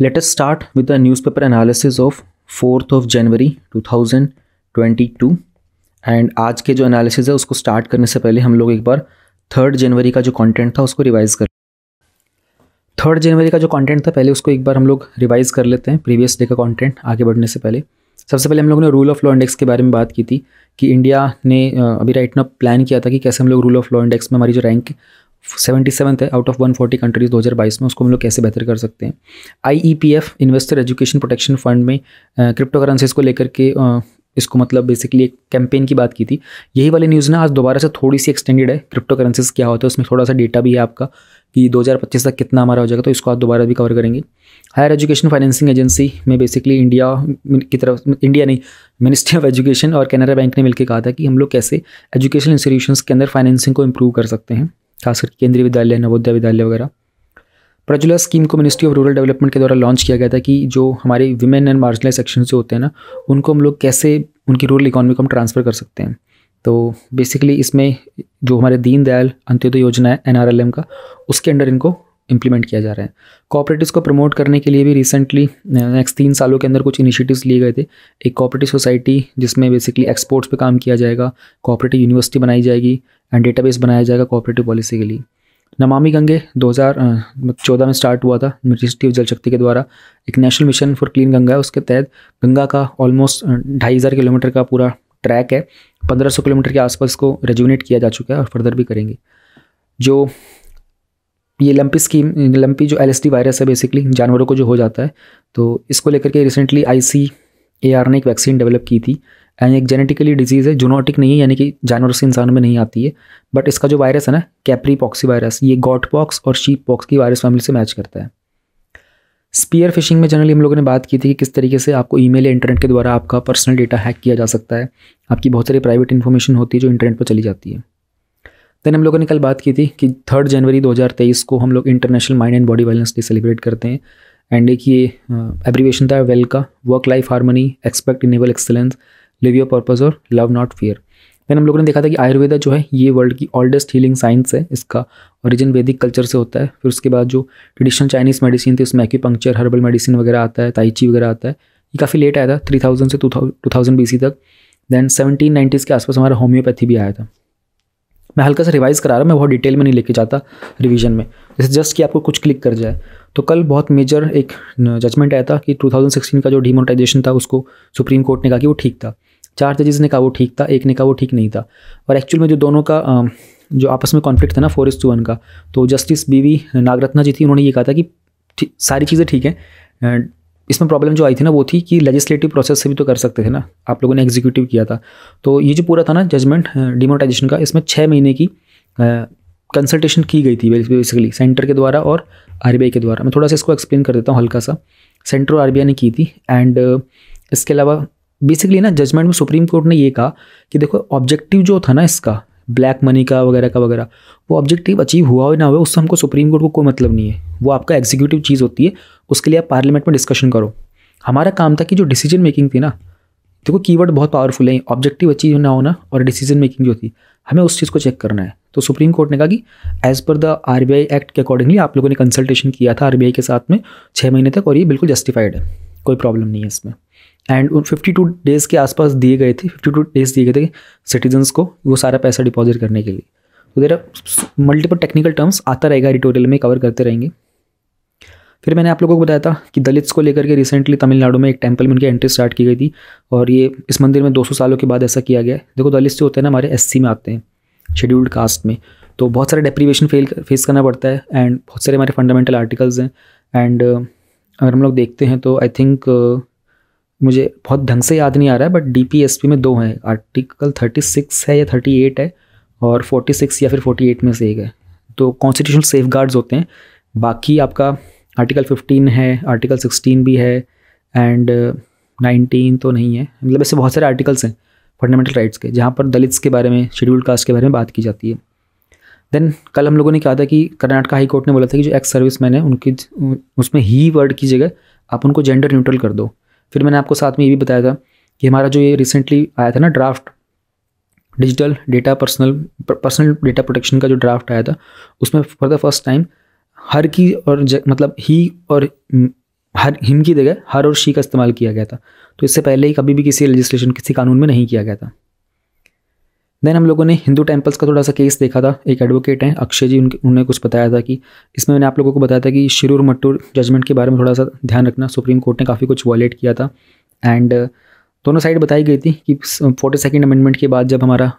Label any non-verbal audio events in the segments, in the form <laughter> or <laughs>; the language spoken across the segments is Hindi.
Late us start with the newspaper analysis of fourth of January 2022 and आज के जो एनालिसिस है उसको स्टार्ट करने से पहले हम लोग एक बार थर्ड जनवरी का जो कंटेंट था उसको रिवाइज़ कर थर्ड जनवरी का जो कंटेंट था पहले उसको एक बार हम लोग रिवाइज़ कर लेते हैं प्रीवियस डे का कंटेंट आगे बढ़ने से पहले सबसे पहले हम लोगों ने रूल ऑफ लॉ इंडेक्स के बारे में बात की थी कि इंडिया ने अभी राइट ना प्लान किया था कि कैसे हम लोग रूल ऑफ लॉ इंडेक्स में हमारी जो रैंक सेवेंटी सेवन है out of one forty countries दो हज़ार बाईस में उसको हम लोग कैसे बेहतर कर सकते हैं I E P F investor education protection fund में क्रिप्टो करेंसीज को लेकर के आ, इसको मतलब बेसिकली एक कैंपेन की बात की थी यही वाली न्यूज़ ना आज दोबारा से थोड़ी सी एक्सटेंडेड है क्रिप्टो करेंसीज क्या होता है उसमें थोड़ा सा डेटा भी है आपका कि 2025 तक कितना हमारा हो जाएगा तो इसको आप दोबारा भी कवर करेंगे हायर एजुकेशन फाइनेंसिंग एजेंसी में बेसिकली इंडिया की तरफ इंडिया नहीं मिनिस्ट्री ऑफ एजुकेशन और कैनरा बैंक ने मिलकर कहा था कि हम लोग कैसे एजुकेशन इंस्टीट्यूशन के अंदर फाइनेंसिंग को इम्प्रूव कर सकते हैं खासकर केंद्रीय विद्यालय नवोदय विद्यालय वगैरह प्रज्वला स्कीम को मिनिस्ट्री ऑफ रूरल डेवलपमेंट के द्वारा लॉन्च किया गया था कि जो हमारे विमेन एंड मार्जिनलाइज सेक्शन से होते हैं ना उनको हम लोग कैसे उनकी रूरल इकोनॉमी को हम ट्रांसफ़र कर सकते हैं तो बेसिकली इसमें जो हमारे दीनदयाल अंत्योदय योजना है एन का उसके अंडर इनको इम्प्लीमेंट किया जा रहा है कॉपरेटिव को प्रमोट करने के लिए भी रिसेंटली नेक्स्ट तीन सालों के अंदर कुछ इनिशिएटिव्स लिए गए थे एक कॉपरेटिव सोसाइटी जिसमें बेसिकली एक्सपोर्ट्स पे काम किया जाएगा कॉपरेटिव यूनिवर्सिटी बनाई जाएगी एंड डेटाबेस बनाया जाएगा कॉपरेटिव पॉलिसी के लिए नमामि गंगे दो हज़ार मतलब में स्टार्ट हुआ था मिनिस्ट्री ऑफ जल शक्ति के द्वारा एक national mission for clean Ganga है उसके तहत गंगा का ऑलमोस्ट ढाई हज़ार किलोमीटर का पूरा ट्रैक है पंद्रह सौ किलोमीटर के आसपास को रेजुनेट किया जा चुका है और फर्दर भी करेंगे जो ये लंपी स्कीम लंपी जो एल वायरस है बेसिकली जानवरों को जो हो जाता है तो इसको लेकर के recently I C A R ने एक वैक्सीन डेवलप की थी एंड एक जेनेटिकली डिजीज़ है जूनोटिक नहीं है यानी कि जानवर से इंसान में नहीं आती है बट इसका जो वायरस है ना कैपरी पॉक्सी वायरस ये गॉट पॉक्स और शीप पॉक्स की वायरस फैमिली से मैच करता है स्पीयर फिशिंग में जनरली हम लोगों ने बात की थी कि किस तरीके से आपको ईमेल या इंटरनेट के द्वारा आपका पर्सनल डेटा हैक किया जा सकता है आपकी बहुत सारी प्राइवेट इन्फॉर्मेशन होती है जो इंटरनेट पर चली जाती है देन हम लोगों ने कल बात की थी कि थर्ड जनवरी 2023 को हम लोग international mind and body wellness day celebrate करते हैं एंड एक ये एब्रीवेशन था वेल का work life harmony expect enable excellence live your purpose और लव नॉट फियर देन हम लोगों ने देखा था कि आयुर्वेदा जो है ये वर्ल्ड की ओल्डेस्ट हीलिंग साइंस है इसका ओरिजिन वैदिक कल्चर से होता है फिर उसके बाद जो ट्रेडिशनल चाइनीज़ मेडिसिन थी उसमें एक्यूपंक्चर हर्बल मेडिसिन वगैरह आता है ताइची वगैरह आता है ये काफ़ी लेट आया था थ्री थाउजेंड से टू थाउजेंड बी तक देन सेवनटीन नाइन्टीज़ के आसपास हमारा होम्योपैथी भी आया था मैं हल्का सा रिवाइज़ करा रहा हूँ मैं बहुत डिटेल में नहीं लेके जाता रिवीजन में जैसे जस्ट कि आपको कुछ क्लिक कर जाए तो कल बहुत मेजर एक जजमेंट आया था कि 2016 का जो डिमोनेटाइजेशन था उसको सुप्रीम कोर्ट ने कहा कि वो ठीक था चार जजेस ने कहा वो ठीक था एक ने कहा वो ठीक नहीं था और एक्चुअल में जो दोनों का जो आपस में कॉन्फ्लिक्ट था ना फोर टू वन का तो justice B V Nagarathna ji थी उन्होंने ये कहा था कि सारी चीज़ें ठीक हैं इसमें प्रॉब्लम जो आई थी ना वो थी कि लेजिस्लेटिव प्रोसेस से भी तो कर सकते थे ना आप लोगों ने एग्जीक्यूटिव किया था तो ये जो पूरा था ना जजमेंट डिमोटाइजेशन का इसमें छः महीने की कंसल्टेशन की गई थी बेसिकली सेंटर के द्वारा और आर के द्वारा मैं थोड़ा सा इसको एक्सप्लेन कर देता हूँ हल्का सा सेंटर और आर ने की थी एंड इसके अलावा बेसिकली ना जजमेंट में सुप्रीम कोर्ट ने ये कहा कि देखो ऑब्जेक्टिव जो था ना इसका ब्लैक मनी का वगैरह का वगैरह वो ऑब्जेक्टिव अचीव हुआ हो ना हो उससे हमको सुप्रीम कोर्ट को कोई मतलब नहीं है वो आपका एग्जीक्यूटिव चीज़ होती है उसके लिए आप पार्लियामेंट में डिस्कशन करो हमारा काम था कि जो डिसीजन मेकिंग थी ना देखो कीवर्ड बहुत पावरफुल है ऑब्जेक्टिव अचीव ना होना और डिसीजन मेकिंग जो थी हमें उस चीज़ को चेक करना है तो सुप्रीम कोर्ट ने कहा कि as per the R act के अकॉर्डिंगली आप लोगों ने कंसल्टेशन किया था आर के साथ में छः महीने तक और ये बिल्कुल जस्टिफाइड है कोई प्रॉब्लम नहीं है इसमें एंड उन फिफ्टी टू डेज़ के आसपास दिए गए थे फिफ्टी टू डेज़ दिए गए थे सिटीजन्स को वो सारा पैसा डिपॉजिट करने के लिए तो देर मल्टीपल टेक्निकल टर्म्स आता रहेगा एडिटोरियल में कवर करते रहेंगे फिर मैंने आप लोगों को बताया था कि दलित्स को लेकर के रिसेंटली तमिलनाडु में एक टेम्पल में उनकी एंट्री स्टार्ट की गई थी और ये इस मंदिर में 200 सालों के बाद ऐसा किया गया देखो दलित जो होते हैं ना हमारे एस में आते हैं शेड्यूल्ड कास्ट में तो बहुत सारे डेप्रीवेशन फेल फेस करना पड़ता है एंड बहुत सारे हमारे फंडामेंटल आर्टिकल्स हैं एंड अगर हम लोग देखते हैं तो आई थिंक मुझे बहुत ढंग से याद नहीं आ रहा है बट डी में दो हैं आर्टिकल थर्टी सिक्स है या थर्टी एट है और फोर्टी सिक्स या फिर फोर्टी एट में से एक है तो कॉन्स्टिट्यूशनल सेफ गार्ड्स होते हैं बाकी आपका आर्टिकल फिफ्टीन है आर्टिकल सिक्सटीन भी है एंड नाइनटीन तो नहीं है मतलब ऐसे बहुत सारे आर्टिकल्स हैं फंडामेंटल राइट्स के जहाँ पर दलित्स के बारे में शेड्यूल्ड कास्ट के बारे में बात की जाती है देन कल हम लोगों ने कहा था कि कर्नाटका हाई कोर्ट ने बोला था कि जो एक्स सर्विस मैन है उनकी उसमें ही वर्ड की जगह आप उनको जेंडर न्यूट्रल कर दो फिर मैंने आपको साथ में ये भी बताया था कि हमारा जो ये रिसेंटली आया था ना draft digital data personal personal data protection का जो ड्राफ्ट आया था उसमें फॉर द फर्स्ट टाइम हर की और मतलब ही और हर हिम की जगह हर और शी का इस्तेमाल किया गया था तो इससे पहले ही कभी भी किसी लेजिस्लेशन किसी कानून में नहीं किया गया था देन हम लोगों ने हिंदू टेम्पल्स का थोड़ा सा केस देखा था एक एडवोकेट हैं अक्षय जी उनके उन्होंने कुछ बताया था कि इसमें मैंने आप लोगों को बताया था कि शिरूर मट्टूर जजमेंट के बारे में थोड़ा सा ध्यान रखना सुप्रीम कोर्ट ने काफ़ी कुछ वॉलेट किया था एंड दोनों साइड बताई गई थी कि फोर्टी सेकेंड अमेंडमेंट के बाद जब हमारा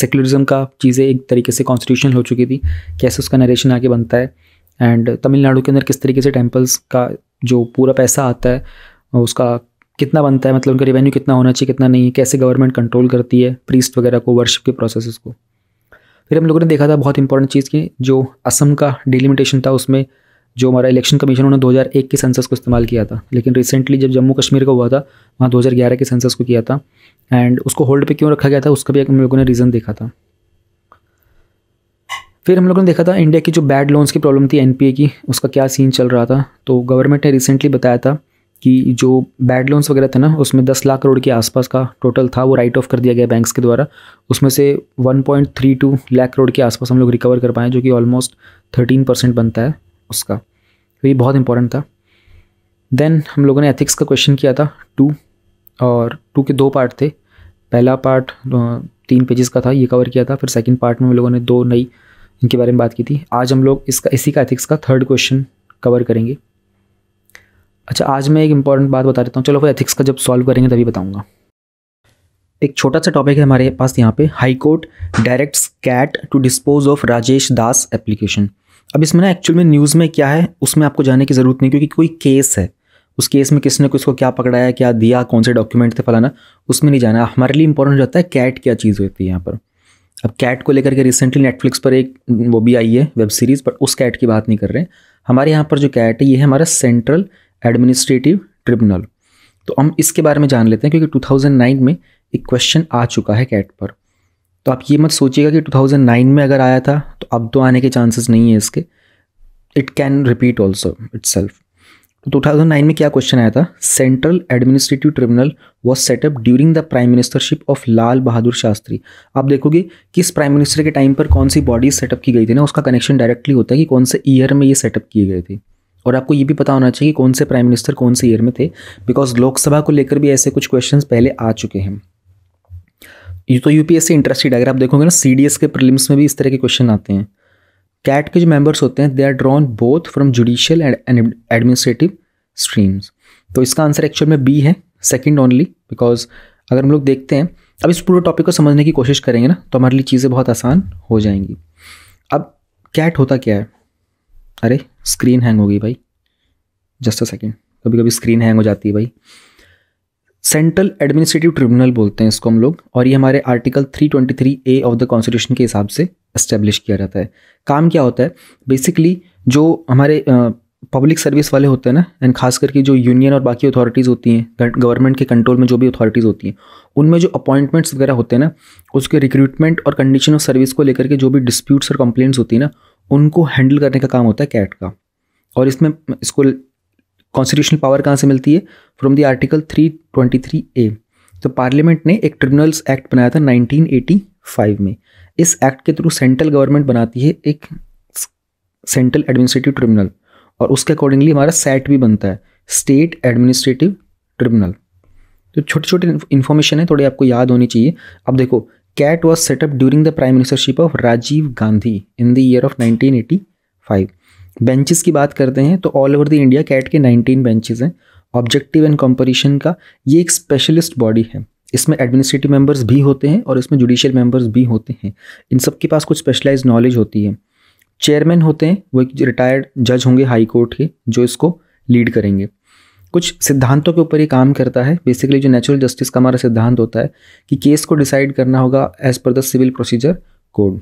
सेकुलरिज्म का चीज़ें एक तरीके से कॉन्स्टिट्यूशनल हो चुकी थी कैसे उसका नरेशन आगे बनता है एंड तमिलनाडु के अंदर किस तरीके से टेम्पल्स का जो पूरा पैसा आता है उसका कितना बनता है मतलब उनका रेवेन्यू कितना होना चाहिए कितना नहीं है कैसे गवर्नमेंट कंट्रोल करती है प्रीस्ट वगैरह को वर्शिप के प्रोसेस को फिर हम लोगों ने देखा था बहुत इंपॉर्टेंट चीज़ की जो असम का डिलिमिटेशन था उसमें जो हमारा इलेक्शन कमीशन उन्होंने 2001 के सेंसस को इस्तेमाल किया था लेकिन रिसेंटली जब जम्मू कश्मीर का हुआ था वहाँ 2011 के सेंसस को किया था एंड उसको होल्ड पे क्यों रखा गया था उसका भी हम लोगों ने रीज़न देखा था फिर हम लोगों ने देखा था इंडिया की जो बैड लोन्स की प्रॉब्लम थी एन की उसका क्या सीन चल रहा था तो गवर्नमेंट ने रिसेंटली बताया था कि जो बैड लोन्स वगैरह थे ना उसमें दस लाख करोड़ के आसपास का टोटल था वो राइट ऑफ कर दिया गया बैंक्स के द्वारा उसमें से one point three two lakh crore के आसपास हम लोग रिकवर कर पाए जो कि ऑलमोस्ट थर्टीन परसेंट बनता है उसका तो ये बहुत इंपॉर्टेंट था देन हम लोगों ने एथिक्स का क्वेश्चन किया था टू और टू के दो पार्ट थे पहला पार्ट तीन पेजेस का था ये कवर किया था फिर सेकेंड पार्ट में हम लोगों ने दो नई इनके बारे में बात की थी आज हम लोग इसका इसी का एथिक्स का थर्ड क्वेश्चन कवर करेंगे अच्छा आज मैं एक इंपॉर्टेंट बात बता देता हूँ चलो फिर एथिक्स का जब सॉल्व करेंगे तभी बताऊँगा एक छोटा सा टॉपिक है हमारे पास यहाँ पे high court direct CAT to dispose of Rajesh Das application अब इसमें ना एक्चुअल में न्यूज़ में क्या है उसमें आपको जाने की ज़रूरत नहीं क्योंकि कोई केस है उस केस में किसने किसको क्या पकड़ाया क्या दिया कौन से डॉक्यूमेंट थे फलाना उसमें नहीं जाना हमारे लिए इंपॉर्टेंट होता है कैट क्या चीज़ होती है यहाँ पर अब कैट को लेकर के रिसेंटली नेटफ्लिक्स पर एक वो भी आई है वेब सीरीज़ पर उस कैट की बात नहीं कर रहे हैं हमारे यहाँ पर जो कैट है ये है हमारा सेंट्रल एडमिनिस्ट्रेटिव ट्रिब्यूनल तो हम इसके बारे में जान लेते हैं क्योंकि 2009 में एक क्वेश्चन आ चुका है कैट पर तो आप ये मत सोचिएगा कि 2009 में अगर आया था तो अब तो आने के चांसेस नहीं है इसके it can repeat also itself तो टू में क्या क्वेश्चन आया था central administrative tribunal was set up during the prime ministership of Lal Bahadur Shastri आप देखोगे किस प्राइम मिनिस्टर के टाइम पर कौन सी बॉडीज सेटअप की गई थी ना उसका कनेक्शन डायरेक्टली होता है कि कौन से ईयर में ये सेटअप किए गए थे और आपको ये भी पता होना चाहिए कि कौन से प्राइम मिनिस्टर कौन से ईयर में थे बिकॉज लोकसभा को लेकर भी ऐसे कुछ क्वेश्चन पहले आ चुके हैं ये तो यूपीएससी इंटरेस्टेड अगर आप देखोगे ना सी के प्रिलिम्स में भी इस तरह के क्वेश्चन आते हैं कैट के जो मेंबर्स होते हैं they are drawn both from judicial and administrative streams तो इसका आंसर एक्चुअल में बी है सेकंड ओनली बिकॉज अगर हम लोग देखते हैं अब इस पूरे टॉपिक को समझने की कोशिश करेंगे ना तो हमारे लिए चीज़ें बहुत आसान हो जाएंगी अब कैट होता क्या है अरे स्क्रीन हैंग हो गई भाई जस्ट अ सेकेंड कभी कभी स्क्रीन हैंग हो जाती है भाई सेंट्रल एडमिनिस्ट्रेटिव ट्रिब्यूनल बोलते हैं इसको हम लोग और ये हमारे article 323 A of the constitution के हिसाब से इस्टेब्लिश किया जाता है काम क्या होता है बेसिकली जो हमारे पब्लिक सर्विस वाले होते हैं ना एंड खास करके जो यूनियन और बाकी अथॉरिटीज़ होती हैं गवर्नमेंट के कंट्रोल में जो भी अथॉरिटीज़ होती हैं उनमें जो अपॉइंटमेंट्स वगैरह होते हैं ना उसके रिक्रूटमेंट और कंडीशन ऑफ सर्विस को लेकर के जो भी डिस्प्यूट्स और कंप्लेंट्स होती है ना उनको हैंडल करने का काम होता है कैट का और इसमें इसको कॉन्स्टिट्यूशनल पावर कहाँ से मिलती है फ्रॉम द आर्टिकल 323 ए तो पार्लियामेंट ने एक ट्रिब्यूनल्स एक्ट बनाया था 1985 में इस एक्ट के थ्रू सेंट्रल गवर्नमेंट बनाती है एक सेंट्रल एडमिनिस्ट्रेटिव ट्रिब्यूनल और उसके अकॉर्डिंगली हमारा सेट भी बनता है स्टेट एडमिनिस्ट्रेटिव ट्रिब्यूनल तो छोटे छोटे इन्फॉर्मेशन है थोड़ी आपको याद होनी चाहिए अब देखो CAT was set up during the prime ministership of Rajiv Gandhi in the year of 1985. बेंचेज़ की बात करते हैं तो all over the India CAT के 19 बेंचेज हैं ऑब्जेक्टिव एंड कॉम्पोजिशन का ये एक स्पेशलिस्ट बॉडी है इसमें एडमिनिस्ट्रेटिव मेंबर्स भी होते हैं और इसमें जुडिशियल मेंबर्स भी होते हैं इन सब के पास कुछ स्पेशलाइज नॉलेज होती है चेयरमैन होते हैं वो एक रिटायर्ड जज होंगे हाई कोर्ट के जो इसको लीड करेंगे कुछ सिद्धांतों के ऊपर ये काम करता है बेसिकली जो नेचुरल जस्टिस का हमारा सिद्धांत होता है कि केस को डिसाइड करना होगा as per the civil procedure code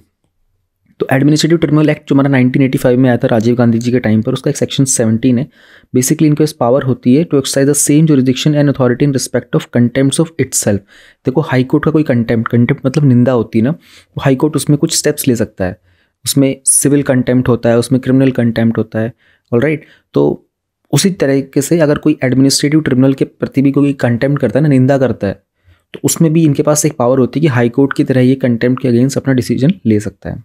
तो एडमिनिस्ट्रेटिव ट्रिब्यूनल एक्ट जो हमारा 1985 में आया था राजीव गांधी जी के टाइम पर उसका एक सेक्शन 17 है बेसिकली इनको इस पावर होती है to exercise the same jurisdiction and authority in respect of contempt of self देखो हाईकोर्ट का कोई कंटेम्प्ट कंटेम्प्ट मतलब निंदा होती है ना तो हाईकोर्ट उसमें कुछ स्टेप्स ले सकता है उसमें सिविल कंटेम्प्ट होता है उसमें क्रिमिनल कंटेम्प्ट होता है ऑल right? तो उसी तरीके से अगर कोई एडमिनिस्ट्रेटिव ट्रिब्यूनल के प्रति भी कोई कंटेम्प्ट करता है ना निंदा करता है तो उसमें भी इनके पास एक पावर होती है कि हाई कोर्ट की तरह ये कंटेम्प्ट के अगेंस्ट अपना डिसीजन ले सकता है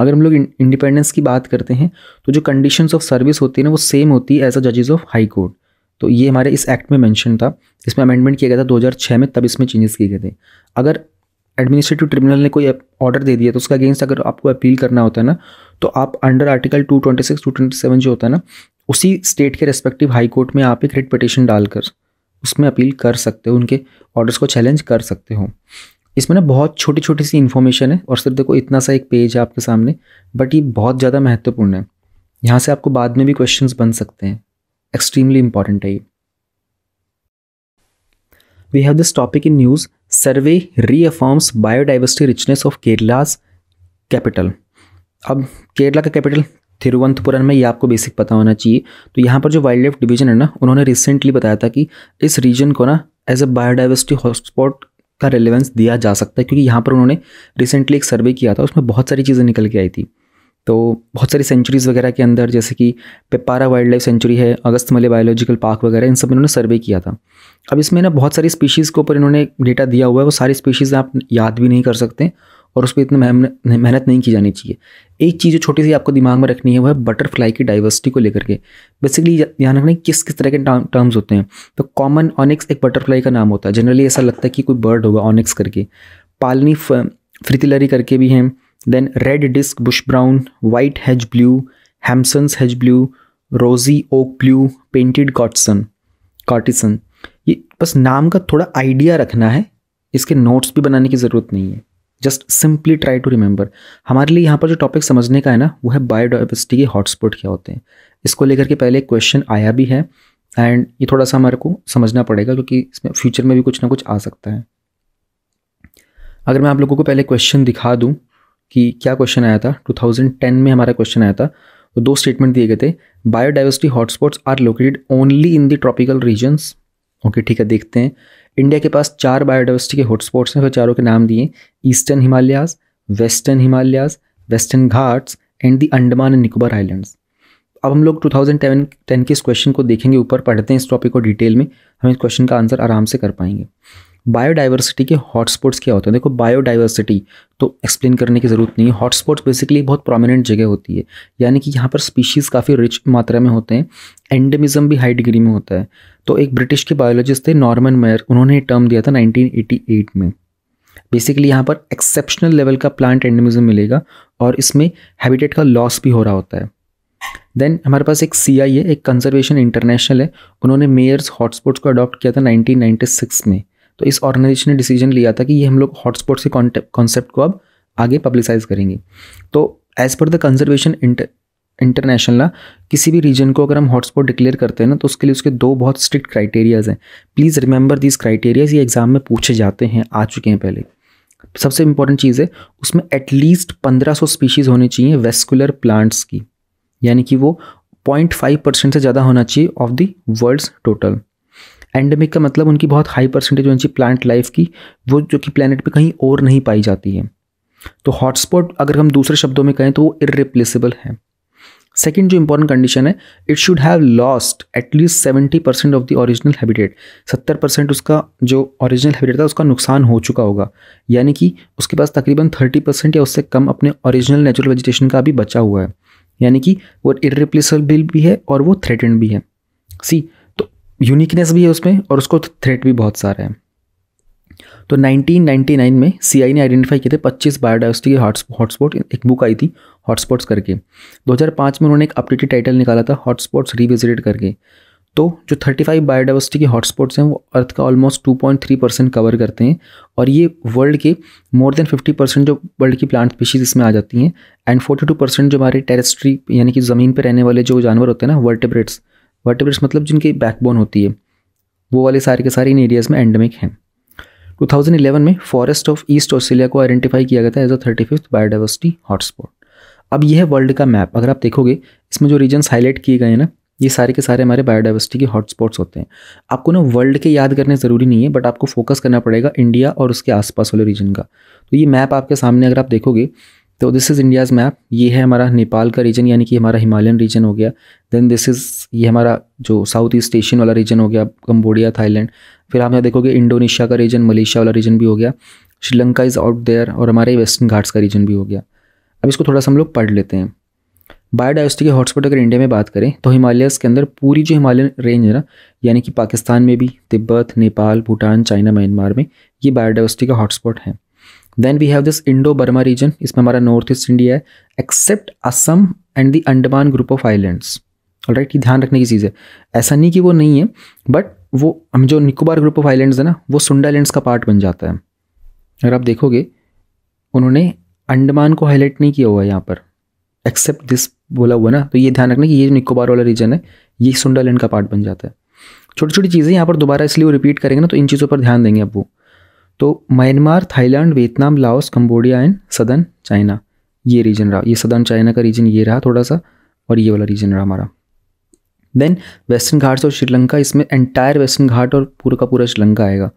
अगर हम लोग इंडिपेंडेंस की बात करते हैं तो जो कंडीशंस ऑफ सर्विस होती है ना वो सेम होती है एज अ जजेस ऑफ हाई कोर्ट तो ये हमारे इस एक्ट में मेंशन था इसमें अमेंडमेंट किया गया था 2006 में तब इसमें चेंजेस किए गए थे अगर एडमिनिस्ट्रेटिव ट्रिब्यूनल ने कोई ऑर्डर दे दिया तो उसका अगेंस्ट अगर आपको अपील करना होता है ना तो आप under article two twenty six two twenty seven जो होता है ना उसी स्टेट के रेस्पेक्टिव हाई कोर्ट में आप एक रिट पटिशन डालकर उसमें अपील कर सकते हो उनके ऑर्डर्स को चैलेंज कर सकते हो इसमें ना बहुत छोटी छोटी सी इन्फॉर्मेशन है और सिर्फ देखो इतना सा एक पेज है आपके सामने बट ये बहुत ज़्यादा महत्वपूर्ण है यहाँ से आपको बाद में भी क्वेश्चन बन सकते हैं एक्सट्रीमली इंपॉर्टेंट है ये we have this topic in news survey reaffirms biodiversity richness of Kerala's capital अब केरला का कैपिटल थिरुवंतपुरम में ये आपको बेसिक पता होना चाहिए तो यहाँ पर जो वाइल्ड लाइफ डिवीजन है ना उन्होंने रिसेंटली बताया था कि इस रीजन को ना एज अ बायोडाइवर्सिटी हॉटस्पॉट का रेलेवेंस दिया जा सकता है क्योंकि यहाँ पर उन्होंने रिसेंटली एक सर्वे किया था उसमें बहुत सारी चीज़ें निकल के आई थी तो बहुत सारी सेंचुरीज़ वगैरह के अंदर जैसे कि पेपारा वाइल्ड लाइफ सेंचुरी है अगस्त मले बायोलॉजिकल पार्क वगैरह इन सब इन्होंने सर्वे किया था अब इसमें ना बहुत सारी स्पीशीज़ के ऊपर इन्होंने डेटा दिया हुआ है वो सारी स्पीशीज़ आप याद भी नहीं कर सकते और उस पर इतना मेहनत नहीं की जानी चाहिए एक चीज़ जो छोटी सी आपको दिमाग में रखनी है वो है बटरफ्लाई की डाइवर्सिटी को लेकर के बेसिकली ध्यान रखना किस किस तरह के टर्म्स होते हैं तो कॉमन ऑनिक्स एक बटरफ्लाई का नाम होता है जनरली ऐसा लगता है कि कोई बर्ड होगा ऑनिक्स करके पालनी फ्रितिलरी करके भी हैं then red disc bush brown, white hedge blue, Hampson's hedge blue, rosy oak blue, painted cotton, cortison. ये बस नाम का थोड़ा आइडिया रखना है इसके नोट्स भी बनाने की ज़रूरत नहीं है just simply try to remember हमारे लिए यहाँ पर जो टॉपिक समझने का है ना वो है बायोडाइवर्सिटी के हॉटस्पॉट क्या होते हैं इसको लेकर के पहले एक क्वेश्चन आया भी है एंड ये थोड़ा सा हमारे को समझना पड़ेगा क्योंकि इसमें फ्यूचर में भी कुछ ना कुछ आ सकता है अगर मैं आप लोगों को पहले क्वेश्चन दिखा दूँ कि क्या क्वेश्चन आया था 2010 में हमारा क्वेश्चन आया था तो दो स्टेटमेंट दिए गए थे biodiversity hotspots are located only in the tropical regions okay ठीक है देखते हैं इंडिया के पास चार बायोडाइवर्सिटी के हॉटस्पॉट्स हैं फिर चारों के नाम दिए eastern Himalayas western Himalayas western Ghats and the Andaman and Nicobar islands अब हम लोग 2010 के इस क्वेश्चन को देखेंगे ऊपर पढ़ते हैं इस टॉपिक को डिटेल में हम इस क्वेश्चन का आंसर आराम से कर पाएंगे बायोडाइवर्सिटी के हॉटस्पॉट्स क्या होते हैं देखो बायोडाइवर्सिटी तो एक्सप्लेन करने की ज़रूरत नहीं है हॉटस्पॉट्स बेसिकली बहुत प्रोमिनेंट जगह होती है यानी कि यहाँ पर स्पीशीज़ काफ़ी रिच मात्रा में होते हैं एंडेमिज़म भी हाई डिग्री में होता है तो एक ब्रिटिश के बायोलॉजिस्ट थे नॉर्मन मेयर उन्होंने टर्म दिया था नाइनटीन में बेसिकली यहाँ पर एक्सेप्शनल लेवल का प्लांट एंडमिज़म मिलेगा और इसमें हैबिटेट का लॉस भी हो रहा होता है देन हमारे पास एक सी आई है एक कंजर्वेशन इंटरनेशनल है उन्होंने मेयर्स हॉटस्पॉट्स को अडॉप्ट किया था 1996 में तो इस ऑर्गेनाइजेशन ने डिसीजन लिया था कि ये हम लोग हॉटस्पॉट्स के कॉन्सेप्ट को अब आगे पब्लिसाइज करेंगे तो as per the conservation international ना किसी भी रीजन को अगर हम हॉटस्पॉट डिक्लेयर करते हैं ना तो उसके लिए उसके दो बहुत स्ट्रिक्ट क्राइटेरियाज़ हैं प्लीज़ रिमेंबर दीज क्राइटेरियाज ये एग्ज़ाम में पूछे जाते हैं आ चुके हैं पहले सबसे इंपॉर्टेंट चीज़ है उसमें एटलीस्ट पंद्रह सौ स्पीशीज़ होनी चाहिए वेस्कुलर प्लांट्स की यानी कि वो पॉइंट फाइव परसेंट से ज़्यादा होना चाहिए of the world's total endemic का मतलब उनकी बहुत हाई परसेंटेज होनी चाहिए प्लांट लाइफ की वो जो कि प्लानट पर कहीं और नहीं पाई जाती है तो हॉटस्पॉट अगर हम दूसरे शब्दों में कहें तो वो इरिप्लेसिबल है सेकेंड जो इंपॉर्टेंट कंडीशन है it should have lost at least seventy percent of the original habitat सत्तर परसेंट उसका जो ओरिजिनल हैबिटेट था उसका नुकसान हो चुका होगा यानी कि उसके पास तकरीबन थर्टी परसेंट या उससे कम अपने ओरिजिनल नेचुरल वेजिटेशन का भी बचा हुआ है यानी कि वो इरिप्लेसेबल भी है और वो थ्रेटेंड भी है सी यूनिकनेस भी है उसमें और उसको थ्रेट भी बहुत सारे हैं तो 1999 में सी ने आइडेंटिफाई किए थे 25 बायोडाइवर्सिटी के हॉटस्पॉट एक बुक आई थी हॉटस्पॉट्स करके 2005 में उन्होंने एक अपडेटेड टाइटल निकाला था हॉटस्पॉट्स रिविजिटेड करके तो जो 35 बायोडाइवर्सिटी के हॉटस्पॉट्स हैं वो अर्थ का ऑलमोस्ट 2.3 परसेंट कवर करते हैं और ये वर्ल्ड के मोर देन 50 परसेंट जो वर्ल्ड की प्लांट स्पीशीज इसमें आ जाती हैं एंड 42 परसेंट जो हमारे टेरेस्ट्री यानी कि ज़मीन पर रहने वाले जो जानवर होते हैं ना वर्टेब्रेट्स वर्टिब्रेट्स मतलब जिनकी बैकबोन होती है वो वाले सारे के सारे इन एरियाज़ में एंडमिक हैं 2011 में फॉरेस्ट ऑफ ईस्ट ऑस्ट्रेलिया को आइडेंटिफाई किया गया था as a thirty fifth biodiversity hotspot अब यह है वर्ल्ड का मैप अगर आप देखोगे इसमें जो रीजन्स हाईलाइट किए गए हैं ना ये सारे के सारे हमारे बायोडाइवर्सिटी के हॉटस्पॉट्स होते हैं आपको ना वर्ल्ड के याद करने ज़रूरी नहीं है बट आपको फोकस करना पड़ेगा इंडिया और उसके आसपास वाले रीजन का तो ये मैप आपके सामने अगर आप देखोगे तो दिस इज़ इंडियाज़ मैप ये है हमारा नेपाल का रीजन यानी कि हमारा हिमालयन रीजन हो गया देन दिस इज़ ये हमारा जो साउथ ईस्ट एशियन वाला रीजन हो गया कम्बोडिया थाईलैंड फिर आप यहाँ देखोगे इंडोनेशिया का रीजन मलेशिया वाला रीजन भी हो गया श्रीलंका इज़ आउट देयर और हमारे वेस्टर्न घाट्स का रीजन भी हो गया अब इसको थोड़ा सा हम लोग पढ़ लेते हैं बायोडाइवर्सिटी के हॉटस्पॉट अगर इंडिया में बात करें तो हिमालयस के अंदर पूरी जो हिमालयन रेंज है ना यानी कि पाकिस्तान में भी तिब्बत नेपाल भूटान चाइना म्यांमार में ये बायोडाइवर्सिटी का हॉटस्पॉट है then we have this Indo Burma region इसमें हमारा नॉर्थ ईस्ट इंडिया है except Assam and the Andaman group of islands right ये ध्यान रखने की चीज़ है ऐसा नहीं कि वो नहीं है बट वो हम जो निकोबार ग्रुप ऑफ आइलैंड्स है ना वो सुंडा लैंड्स का पार्ट बन जाता है अगर आप देखोगे उन्होंने अंडमान को हाईलाइट नहीं किया हुआ है यहाँ पर एक्सेप्ट दिस बोला हुआ ना तो ये ध्यान रखना कि ये जो निकोबार वाला रीजन है ये सुंडा लैंड का पार्ट बन जाता है छोटी छोटी चीज़ें यहाँ पर दोबारा इसलिए वो रिपीट करेंगे ना तो इन चीज़ों पर ध्यान देंगे अब वो तो Myanmar Thailand Vietnam Laos Cambodia and southern China ये रीजन रहा ये सदर्न चाइना का रीजन ये रहा थोड़ा सा और ये वाला रीजन रहा हमारा देन वेस्टर्न घाट्स और श्रीलंका इसमें एंटायर वेस्टर्न घाट और पूरा का पूरा श्रीलंका आएगा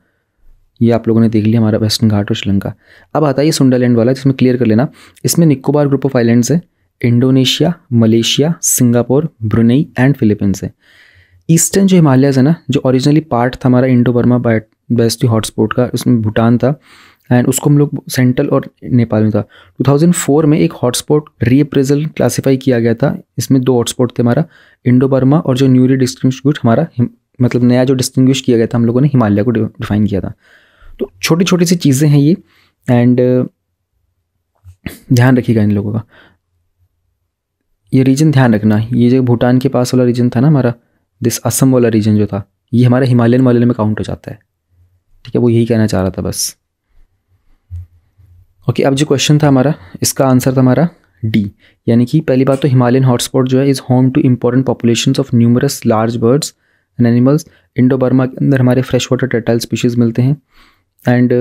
ये आप लोगों ने देख लिया हमारा वेस्टर्न घाट और श्रीलंका अब आता है ये सुंडालैंड वाला जिसमें क्लियर कर लेना इसमें निकोबार ग्रुप ऑफ आइलैंड्स है Indonesia Malaysia Singapore Brunei and Philippines है ईस्टर्न जो हिमालयस है ना जो ओरिजिनली पार्ट था हमारा इंडो बर्मा बेस्ट हॉटस्पॉट का उसमें भूटान था एंड उसको हम लोग सेंट्रल और नेपाल में था 2004 में एक हॉटस्पॉट रीअप्रेजल क्लासीफाई किया गया था इसमें दो हॉटस्पॉट थे हमारा इंडो बर्मा और जो न्यूली डिस्टिंग्विश हमारा मतलब नया जो डिस्टिंग्विश किया गया था हम लोगों ने हिमालय को डिफाइन किया था तो छोटी छोटी सी चीज़ें हैं ये एंड ध्यान रखिएगा इन लोगों का ये रीजन ध्यान रखना ये जो भूटान के पास वाला रीजन था ना हमारा दिस असम वाला रीजन जो था ये हमारे हिमालयन वाले में काउंट हो जाता है ठीक है वो यही कहना चाह रहा था बस ओके अब जो क्वेश्चन था हमारा इसका आंसर था हमारा डी यानी कि पहली बात तो हिमालयन हॉटस्पॉट जो है is home to important population of numerous large birds and animals Indo Burma के अंदर हमारे फ्रेश वाटर टेटाइल स्पीशीज़ मिलते हैं एंड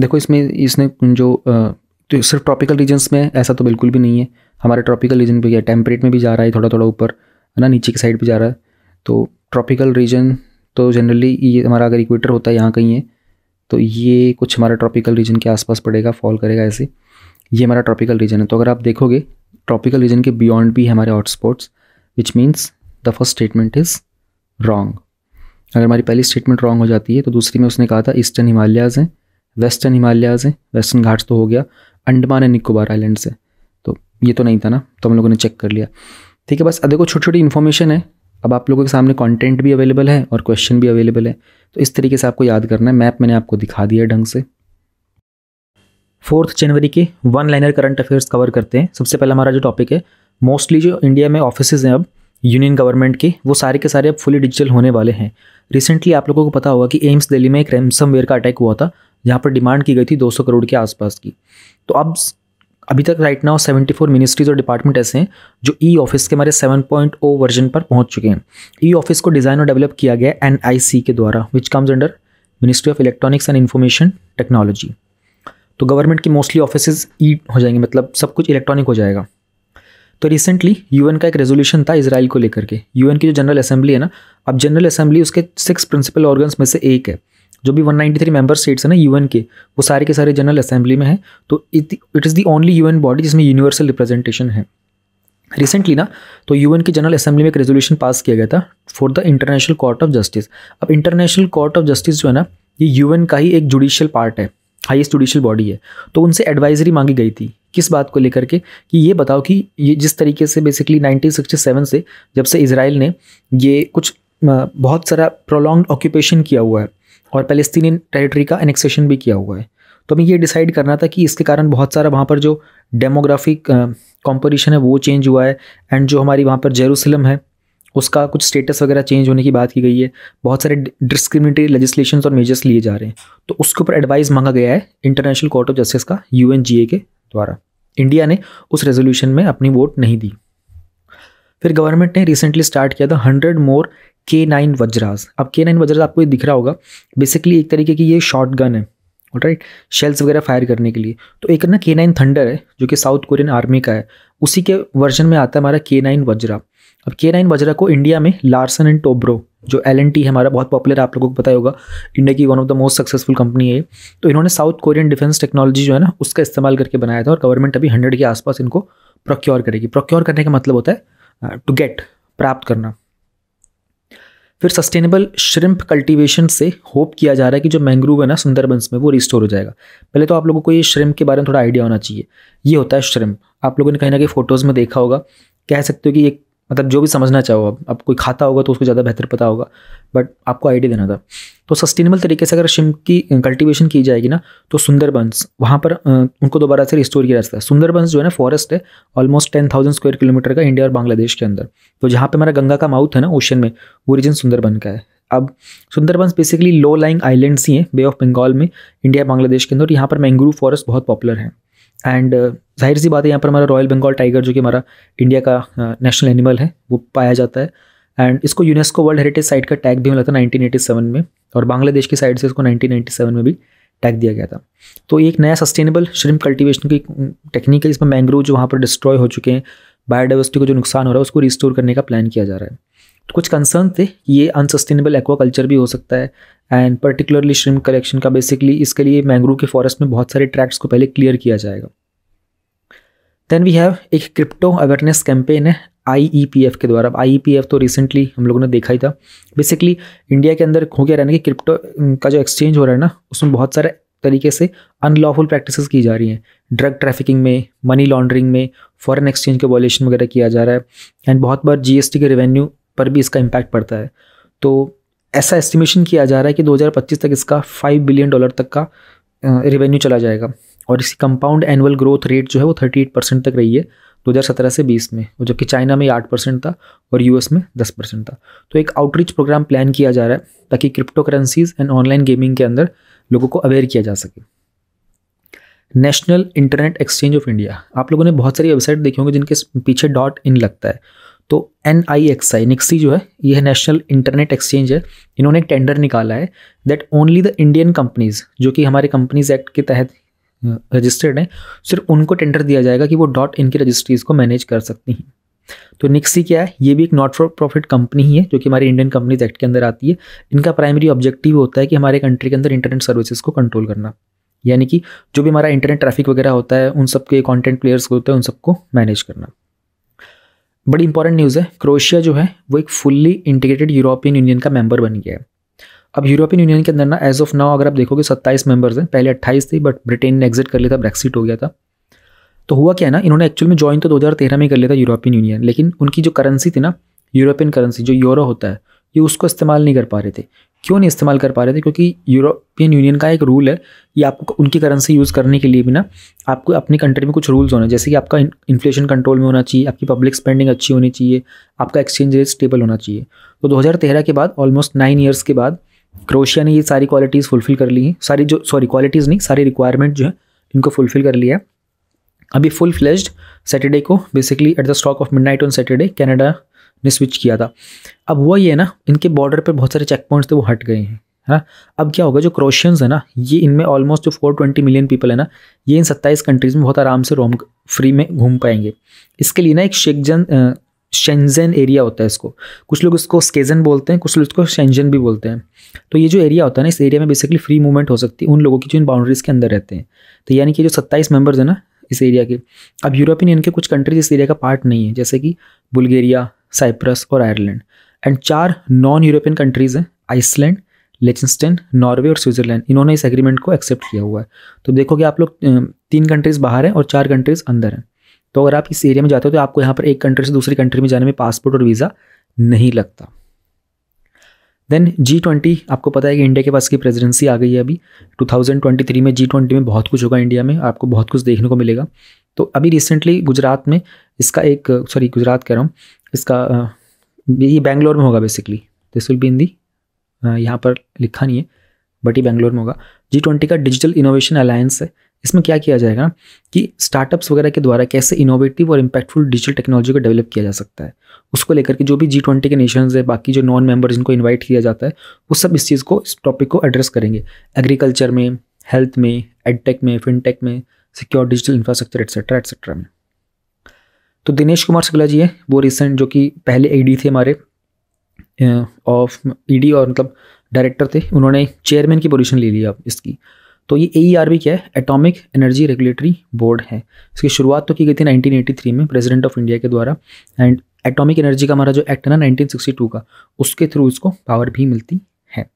देखो इसमें इसने जो तो सिर्फ ट्रॉपिकल रीजन्स में ऐसा तो बिल्कुल भी नहीं है हमारे ट्रॉपिकल रीजन पर गया टेम्परेट में भी जा रहा है थोड़ा थोड़ा ऊपर है ना नीचे की साइड पर जा रहा है तो ट्रॉपिकल रीजन तो जनरली ये हमारा अगर इक्वेटर होता है यहाँ कहीं है तो ये कुछ हमारा ट्रॉपिकल रीजन के आसपास पड़ेगा फॉल करेगा ऐसे ये हमारा ट्रॉपिकल रीजन है तो अगर आप देखोगे ट्रॉपिकल रीजन के बियॉन्ड भी हमारे hotspots which means the first statement is wrong अगर हमारी पहली स्टेटमेंट रॉन्ग हो जाती है तो दूसरी में उसने कहा था ईस्टर्न हिमालयाज़ हैं वेस्टर्न हिमालयाज़ हैं वेस्टर्न घाट्स तो हो गया अंडमान एंड निकोबार आइलैंड से तो ये तो नहीं था ना तो हम लोगों ने चेक कर लिया ठीक है बस देखो छोटी छोटी इन्फॉर्मेशन है अब आप लोगों के सामने कंटेंट भी अवेलेबल है और क्वेश्चन भी अवेलेबल है तो इस तरीके से आपको याद करना है मैप मैंने आपको दिखा दिया ढंग से फोर्थ जनवरी के one liner current affairs cover करते हैं सबसे पहला हमारा जो टॉपिक है मोस्टली जो इंडिया में ऑफिस हैं अब यूनियन गवर्नमेंट के वो सारे के सारे अब फुली डिजिटल होने वाले हैं रिसेंटली आप लोगों को पता होगा कि एम्स दिल्ली में एक रैमसम का अटैक हुआ था जहाँ पर डिमांड की गई थी 200 करोड़ के आसपास की तो अब अभी तक राइट नाउ 74 मिनिस्ट्रीज और डिपार्टमेंट ऐसे हैं जो ई e ऑफिस के हमारे 7.0 वर्जन पर पहुंच चुके हैं ई e ऑफिस को डिज़ाइन और डेवलप किया गया एन के द्वारा which comes under ministry of electronics and information technology तो गवर्नमेंट की मोस्टली ऑफिस ई हो जाएंगे मतलब सब कुछ इलेक्ट्रॉनिक हो जाएगा तो रिसेंटली यूएन का एक रेजोल्यूशन था इसराइल को लेकर के यूएन की जो जनरल असेंबली है ना अब जनरल असेंबली उसके सिक्स प्रिंसिपल ऑर्गन्स में से एक है जो भी 193 मेंबर स्टेट्स हैं ना यूएन के वो सारे के सारे जनरल असेंबली में हैं तो it is the only UN body जिसमें यूनिवर्सल रिप्रेजेंटेशन है रिसेंटली ना तो यूएन के जनरल असेंबली में एक रेजोल्यूशन पास किया गया था for the international court of justice अब इंटरनेशनल कोर्ट ऑफ जस्टिस जो है ना ये यू का ही एक जुडिशियल पार्ट है हाइस्ट जुडिशियल बॉडी है तो उनसे एडवाइजरी मांगी गई थी किस बात को लेकर के कि ये बताओ कि ये जिस तरीके से बेसिकली 1967 से जब से इसराइल ने ये कुछ बहुत सारा प्रोलॉन्ग ऑक्यूपेशन किया हुआ है और फलस्तनी टेरिटरी का एनेक्सेशन भी किया हुआ है तो हमें ये डिसाइड करना था कि इसके कारण बहुत सारा वहाँ पर जो डेमोग्राफिक कॉम्पोजिशन है वो चेंज हुआ है एंड जो हमारी वहाँ पर जेरूसलम है उसका कुछ स्टेटस वगैरह चेंज होने की बात की गई है बहुत सारे डिस्क्रिमिनेटरी लेजिस्लेशन और मेजर्स लिए जा रहे हैं तो उसके ऊपर एडवाइस मांगा गया है इंटरनेशनल कोर्ट ऑफ जस्टिस का यू के द्वारा इंडिया ने उस रेजोल्यूशन में अपनी वोट नहीं दी फिर गवर्नमेंट ने रिसेंटली स्टार्ट किया था हंड्रेड मोर के नाइन वज्रास अब के नाइन वज्राज आपको ये दिख रहा होगा बेसिकली एक तरीके की ये शॉर्ट गन है राइट शेल्स वगैरह फायर करने के लिए तो एक ना के नाइन थंडर है जो कि साउथ कोरियन आर्मी का है उसी के वर्जन में आता है हमारा के नाइन वज्रा अब के नाइन वज्रा को इंडिया में लार्सन एंड टोब्रो जो एल एन टी हमारा बहुत पॉपुलर आप लोगों को पता होगा इंडिया की one of the most successful company है तो इन्होंने साउथ कोरियन डिफेंस टेक्नोलॉजी जो है ना उसका इस्तेमाल करके बनाया था और गवर्नमेंट अभी हंड्रेड के आसपास इनको प्रोक्योर करेगी प्रोक्योर करने का मतलब होता है टू uh, गेट प्राप्त करना फिर सस्टेनेबल श्रिम्प कल्टीवेशन से होप किया जा रहा है कि जो मैंग्रोव है ना सुंदरबंस में वो रिस्टोर हो जाएगा पहले तो आप लोगों को ये श्रिम्प के बारे में थोड़ा आइडिया होना चाहिए ये होता है श्रिम्प आप लोगों ने कहीं ना कहीं फ़ोटोज़ में देखा होगा कह सकते हो कि एक मतलब जो भी समझना चाहो आप अब कोई खाता होगा तो उसको ज़्यादा बेहतर पता होगा बट आपको आइडिया देना था तो सस्टेनेबल तरीके से अगर शिम की कल्टीवेशन की जाएगी ना तो सुंदरबंस वहाँ पर उनको दोबारा से रिस्टोर किया जा सकता है सुंदरबंस जो है ना फॉरेस्ट है almost ten thousand square kilometer का इंडिया और बांग्लादेश के अंदर तो जहाँ पर हमारा गंगा का माउथ है ना ओशन में वो रीजन सुंदरबन का है अब Sundarbans basically low lying islands ही हैं बे ऑफ बंगाल में इंडिया बांग्लादेश के अंदर यहाँ पर मैंग्रोव फॉरेस्ट बहुत पॉपुलर है एंड uh, जाहिर सी बात है यहाँ पर हमारा रॉयल बंगाल टाइगर जो कि हमारा इंडिया का नेशनल uh, एनिमल है वो पाया जाता है एंड इसको यूनेस्को वर्ल्ड हेरिटेज साइट का टैग भी मिला था नाइनटीन में और बांग्लादेश की साइड से इसको नाइनटीन में भी टैग दिया गया था तो एक नया सस्टेनेबल श्रिम कल्टीवेशन की टेक्निक uh, है इसमें मैंग्रोव जो वहाँ पर डिस्ट्रॉय हो चुके हैं बायोडाइवर्सिटी को जो नुकसान हो रहा है उसको रिस्टोर करने का प्लान किया जा रहा है तो कुछ कंसर्न थे ये अनसस्टेनेबल एक्वाकल्चर भी हो सकता है एंड पर्टिकुलरली श्रिम कलेक्शन का बेसिकली इसके लिए मैंग्रोव के फॉरेस्ट में बहुत सारे ट्रैक्स को पहले क्लियर किया जाएगा देन वी हैव एक क्रिप्टो अवेयरनेस कैंपेन है आई e के द्वारा आई e तो रिसेंटली हम लोगों ने देखा ही था बेसिकली इंडिया के अंदर हो गया रहना कि क्रिप्टो का जो एक्सचेंज हो रहा है ना उसमें बहुत सारे तरीके से अनलॉफुल प्रैक्टिसेस की जा रही हैं ड्रग ट्रैफिकिंग में मनी लॉन्ड्रिंग में फॉरेन एक्सचेंज के वॉलेशन वगैरह किया जा रहा है एंड बहुत बार जीएसटी के रेवेन्यू पर भी इसका इम्पैक्ट पड़ता है तो ऐसा एस्टिमेशन किया जा रहा है कि 2025 तक इसका 5 बिलियन डॉलर तक का रेवेन्यू चला जाएगा और इसकी कंपाउंड एनुअल ग्रोथ रेट जो है वो 38 परसेंट तक रही है 2017 से 20 में जबकि चाइना में आठ परसेंट था और यूएस में 10 परसेंट था तो एक आउटरीच प्रोग्राम प्लान किया जा रहा है ताकि crypto currencies and online gaming के अंदर लोगों को अवेयर किया जा सके national internet exchange of India आप लोगों ने बहुत सारी वेबसाइट देखी होंगी जिनके पीछे डॉट इन लगता है तो एन आई एक्स आई निक्सी जो है यह नेशनल इंटरनेट एक्सचेंज है इन्होंने एक टेंडर निकाला है that only the Indian companies जो कि हमारे कंपनीज एक्ट के तहत रजिस्टर्ड हैं सिर्फ उनको टेंडर दिया जाएगा कि वो डॉट इन की रजिस्ट्रीज़ को मैनेज कर सकती हैं तो निक्सी क्या है ये भी एक नॉट फॉर प्रॉफिट कंपनी ही है जो कि हमारी इंडियन कंपनीज एक्ट के अंदर आती है इनका प्राइमरी ऑब्जेक्टिव होता है कि हमारे कंट्री के अंदर इंटरनेट सर्विसेज को कंट्रोल करना यानी कि जो भी हमारा इंटरनेट ट्रैफिक वगैरह होता है उन सब के कंटेंट प्लेयर्स होते हैं उन सबको मैनेज करना बड़ी इंपॉर्टेंट न्यूज़ है क्रोशिया जो है वो एक फुल्ली इंटीग्रेटेड यूरोपियन यूनियन का मेंबर बन गया है अब यूरोपियन यूनियन के अंदर ना एज ऑफ नाउ अगर आप देखोगे सत्ताईस मेंबर्स हैं पहले अट्ठाईस थे बट ब्रिटेन ने एग्जिट कर लिया था ब्रेक्सिट हो गया था तो हुआ क्या है ना इन्होंने एक्चुअल में ज्वाइन तो 2013 में कर लिया था यूरोपियन यूनियन लेकिन उनकी जो करेंसी थी ना यूरोपियन करेंसी जो यूरो होता है ये उसको इस्तेमाल नहीं कर पा रहे थे क्यों नहीं इस्तेमाल कर पा रहे थे क्योंकि यूरोपियन यूनियन का एक रूल है कि आपको उनकी करेंसी यूज़ करने के लिए भी ना आपको अपनी कंट्री में कुछ रूल्स होने जैसे कि आपका इन्फ्लेशन कंट्रोल में होना चाहिए आपकी पब्लिक स्पेंडिंग अच्छी होनी चाहिए आपका एक्सचेंज रेट स्टेबल होना चाहिए तो दो के बाद ऑलमोस्ट नाइन ईयर्स के बाद क्रोशिया ने ये सारी क्वालिटीज़ फुलफ़िल कर ली हैं सारी जो सॉरी क्वालिटीज़ नहीं सारी रिक्वायरमेंट जो है इनको फुलफ़िल कर लिया है अभी फुल फ्लेज्ड सैटरडे को basically at the stroke of midnight on Saturday Canada ने स्विच किया था अब हुआ ये ना इनके बॉर्डर पर बहुत सारे चेक पॉइंट्स थे वो हट गए हैं है ना अब क्या होगा जो क्रोशियंस है ना ये इनमें ऑलमोस्ट जो फोर ट्वेंटी मिलियन पीपल है ना ये इन सत्ताईस कंट्रीज़ में बहुत आराम से रोम फ्री में घूम पाएंगे इसके लिए ना एक शेकजन शेंजन एरिया होता है इसको कुछ लोग इसको स्केजन बोलते हैं कुछ लोग इसको शेंजन भी बोलते हैं तो ये जो एरिया होता है ना इस एरिया में बेसिकली फ्री मूवमेंट हो सकती है उन लोगों की जो इन बाउंड्रीज़ के अंदर रहते हैं तो यानी कि जो सत्ताईस मेम्बर्स हैं ना इस एरिया के अब यूरोपियन यूनियन के कुछ कंट्रीज इस एरिया का पार्ट नहीं है जैसे कि बुल्गेरिया साइप्रस और आयरलैंड एंड चार नॉन यूरोपियन कंट्रीज़ हैं आइसलैंड लेचनस्टेन नॉर्वे और स्विट्ज़रलैंड इन्होंने इस एग्रीमेंट को एक्सेप्ट किया हुआ है तो देखो कि आप लोग तीन कंट्रीज़ बाहर हैं और चार कंट्रीज़ अंदर हैं तो अगर आप इस एरिया में जाते हो तो आपको यहाँ पर एक कंट्री से दूसरी कंट्री में जाने में पासपोर्ट और वीज़ा नहीं लगता देन जी ट्वेंटी आपको पता है कि इंडिया के पास की प्रेजिडेंसी आ गई है अभी 2023 में जी ट्वेंटी में बहुत कुछ होगा इंडिया में आपको बहुत कुछ देखने को मिलेगा तो अभी रिसेंटली गुजरात में इसका एक सॉरी गुजरात कह रहा हूँ इसका ये बैंगलोर में होगा basically this will be in the यहाँ पर लिखा नहीं है बट ये बैंगलोर में होगा जी ट्वेंटी का डिजिटल इनोवेशन अलायंस है इसमें क्या किया जाएगा कि स्टार्टअप्स वगैरह के द्वारा कैसे इनोवेटिव और इम्पैक्टफुल डिजिटल टेक्नोलॉजी को डेवलप किया जा सकता है उसको लेकर के जो भी जी ट्वेंटी के नेशंस है बाकी जो नॉन मेंबर जिनको इनवाइट किया जाता है वो सब इस चीज़ को इस टॉपिक को एड्रेस करेंगे एग्रीकल्चर में हेल्थ में एडटेक में फिनटेक में secure digital infrastructure etcetera etcetera में तो दिनेश कुमार शुक्ला जी हैं वो रिसेंट जो कि पहले ईडी थे हमारे ऑफ ईडी e और मतलब डायरेक्टर थे उन्होंने चेयरमैन की पोजीशन ले लिया अब इसकी तो ये ए e क्या है एटॉमिक एनर्जी रेगुलेटरी बोर्ड है इसकी शुरुआत तो की गई थी 1983 में प्रेसिडेंट ऑफ इंडिया के द्वारा एंड एटॉमिक एनर्जी का हमारा जो एक्ट है ना 1962 का उसके थ्रू इसको पावर भी मिलती है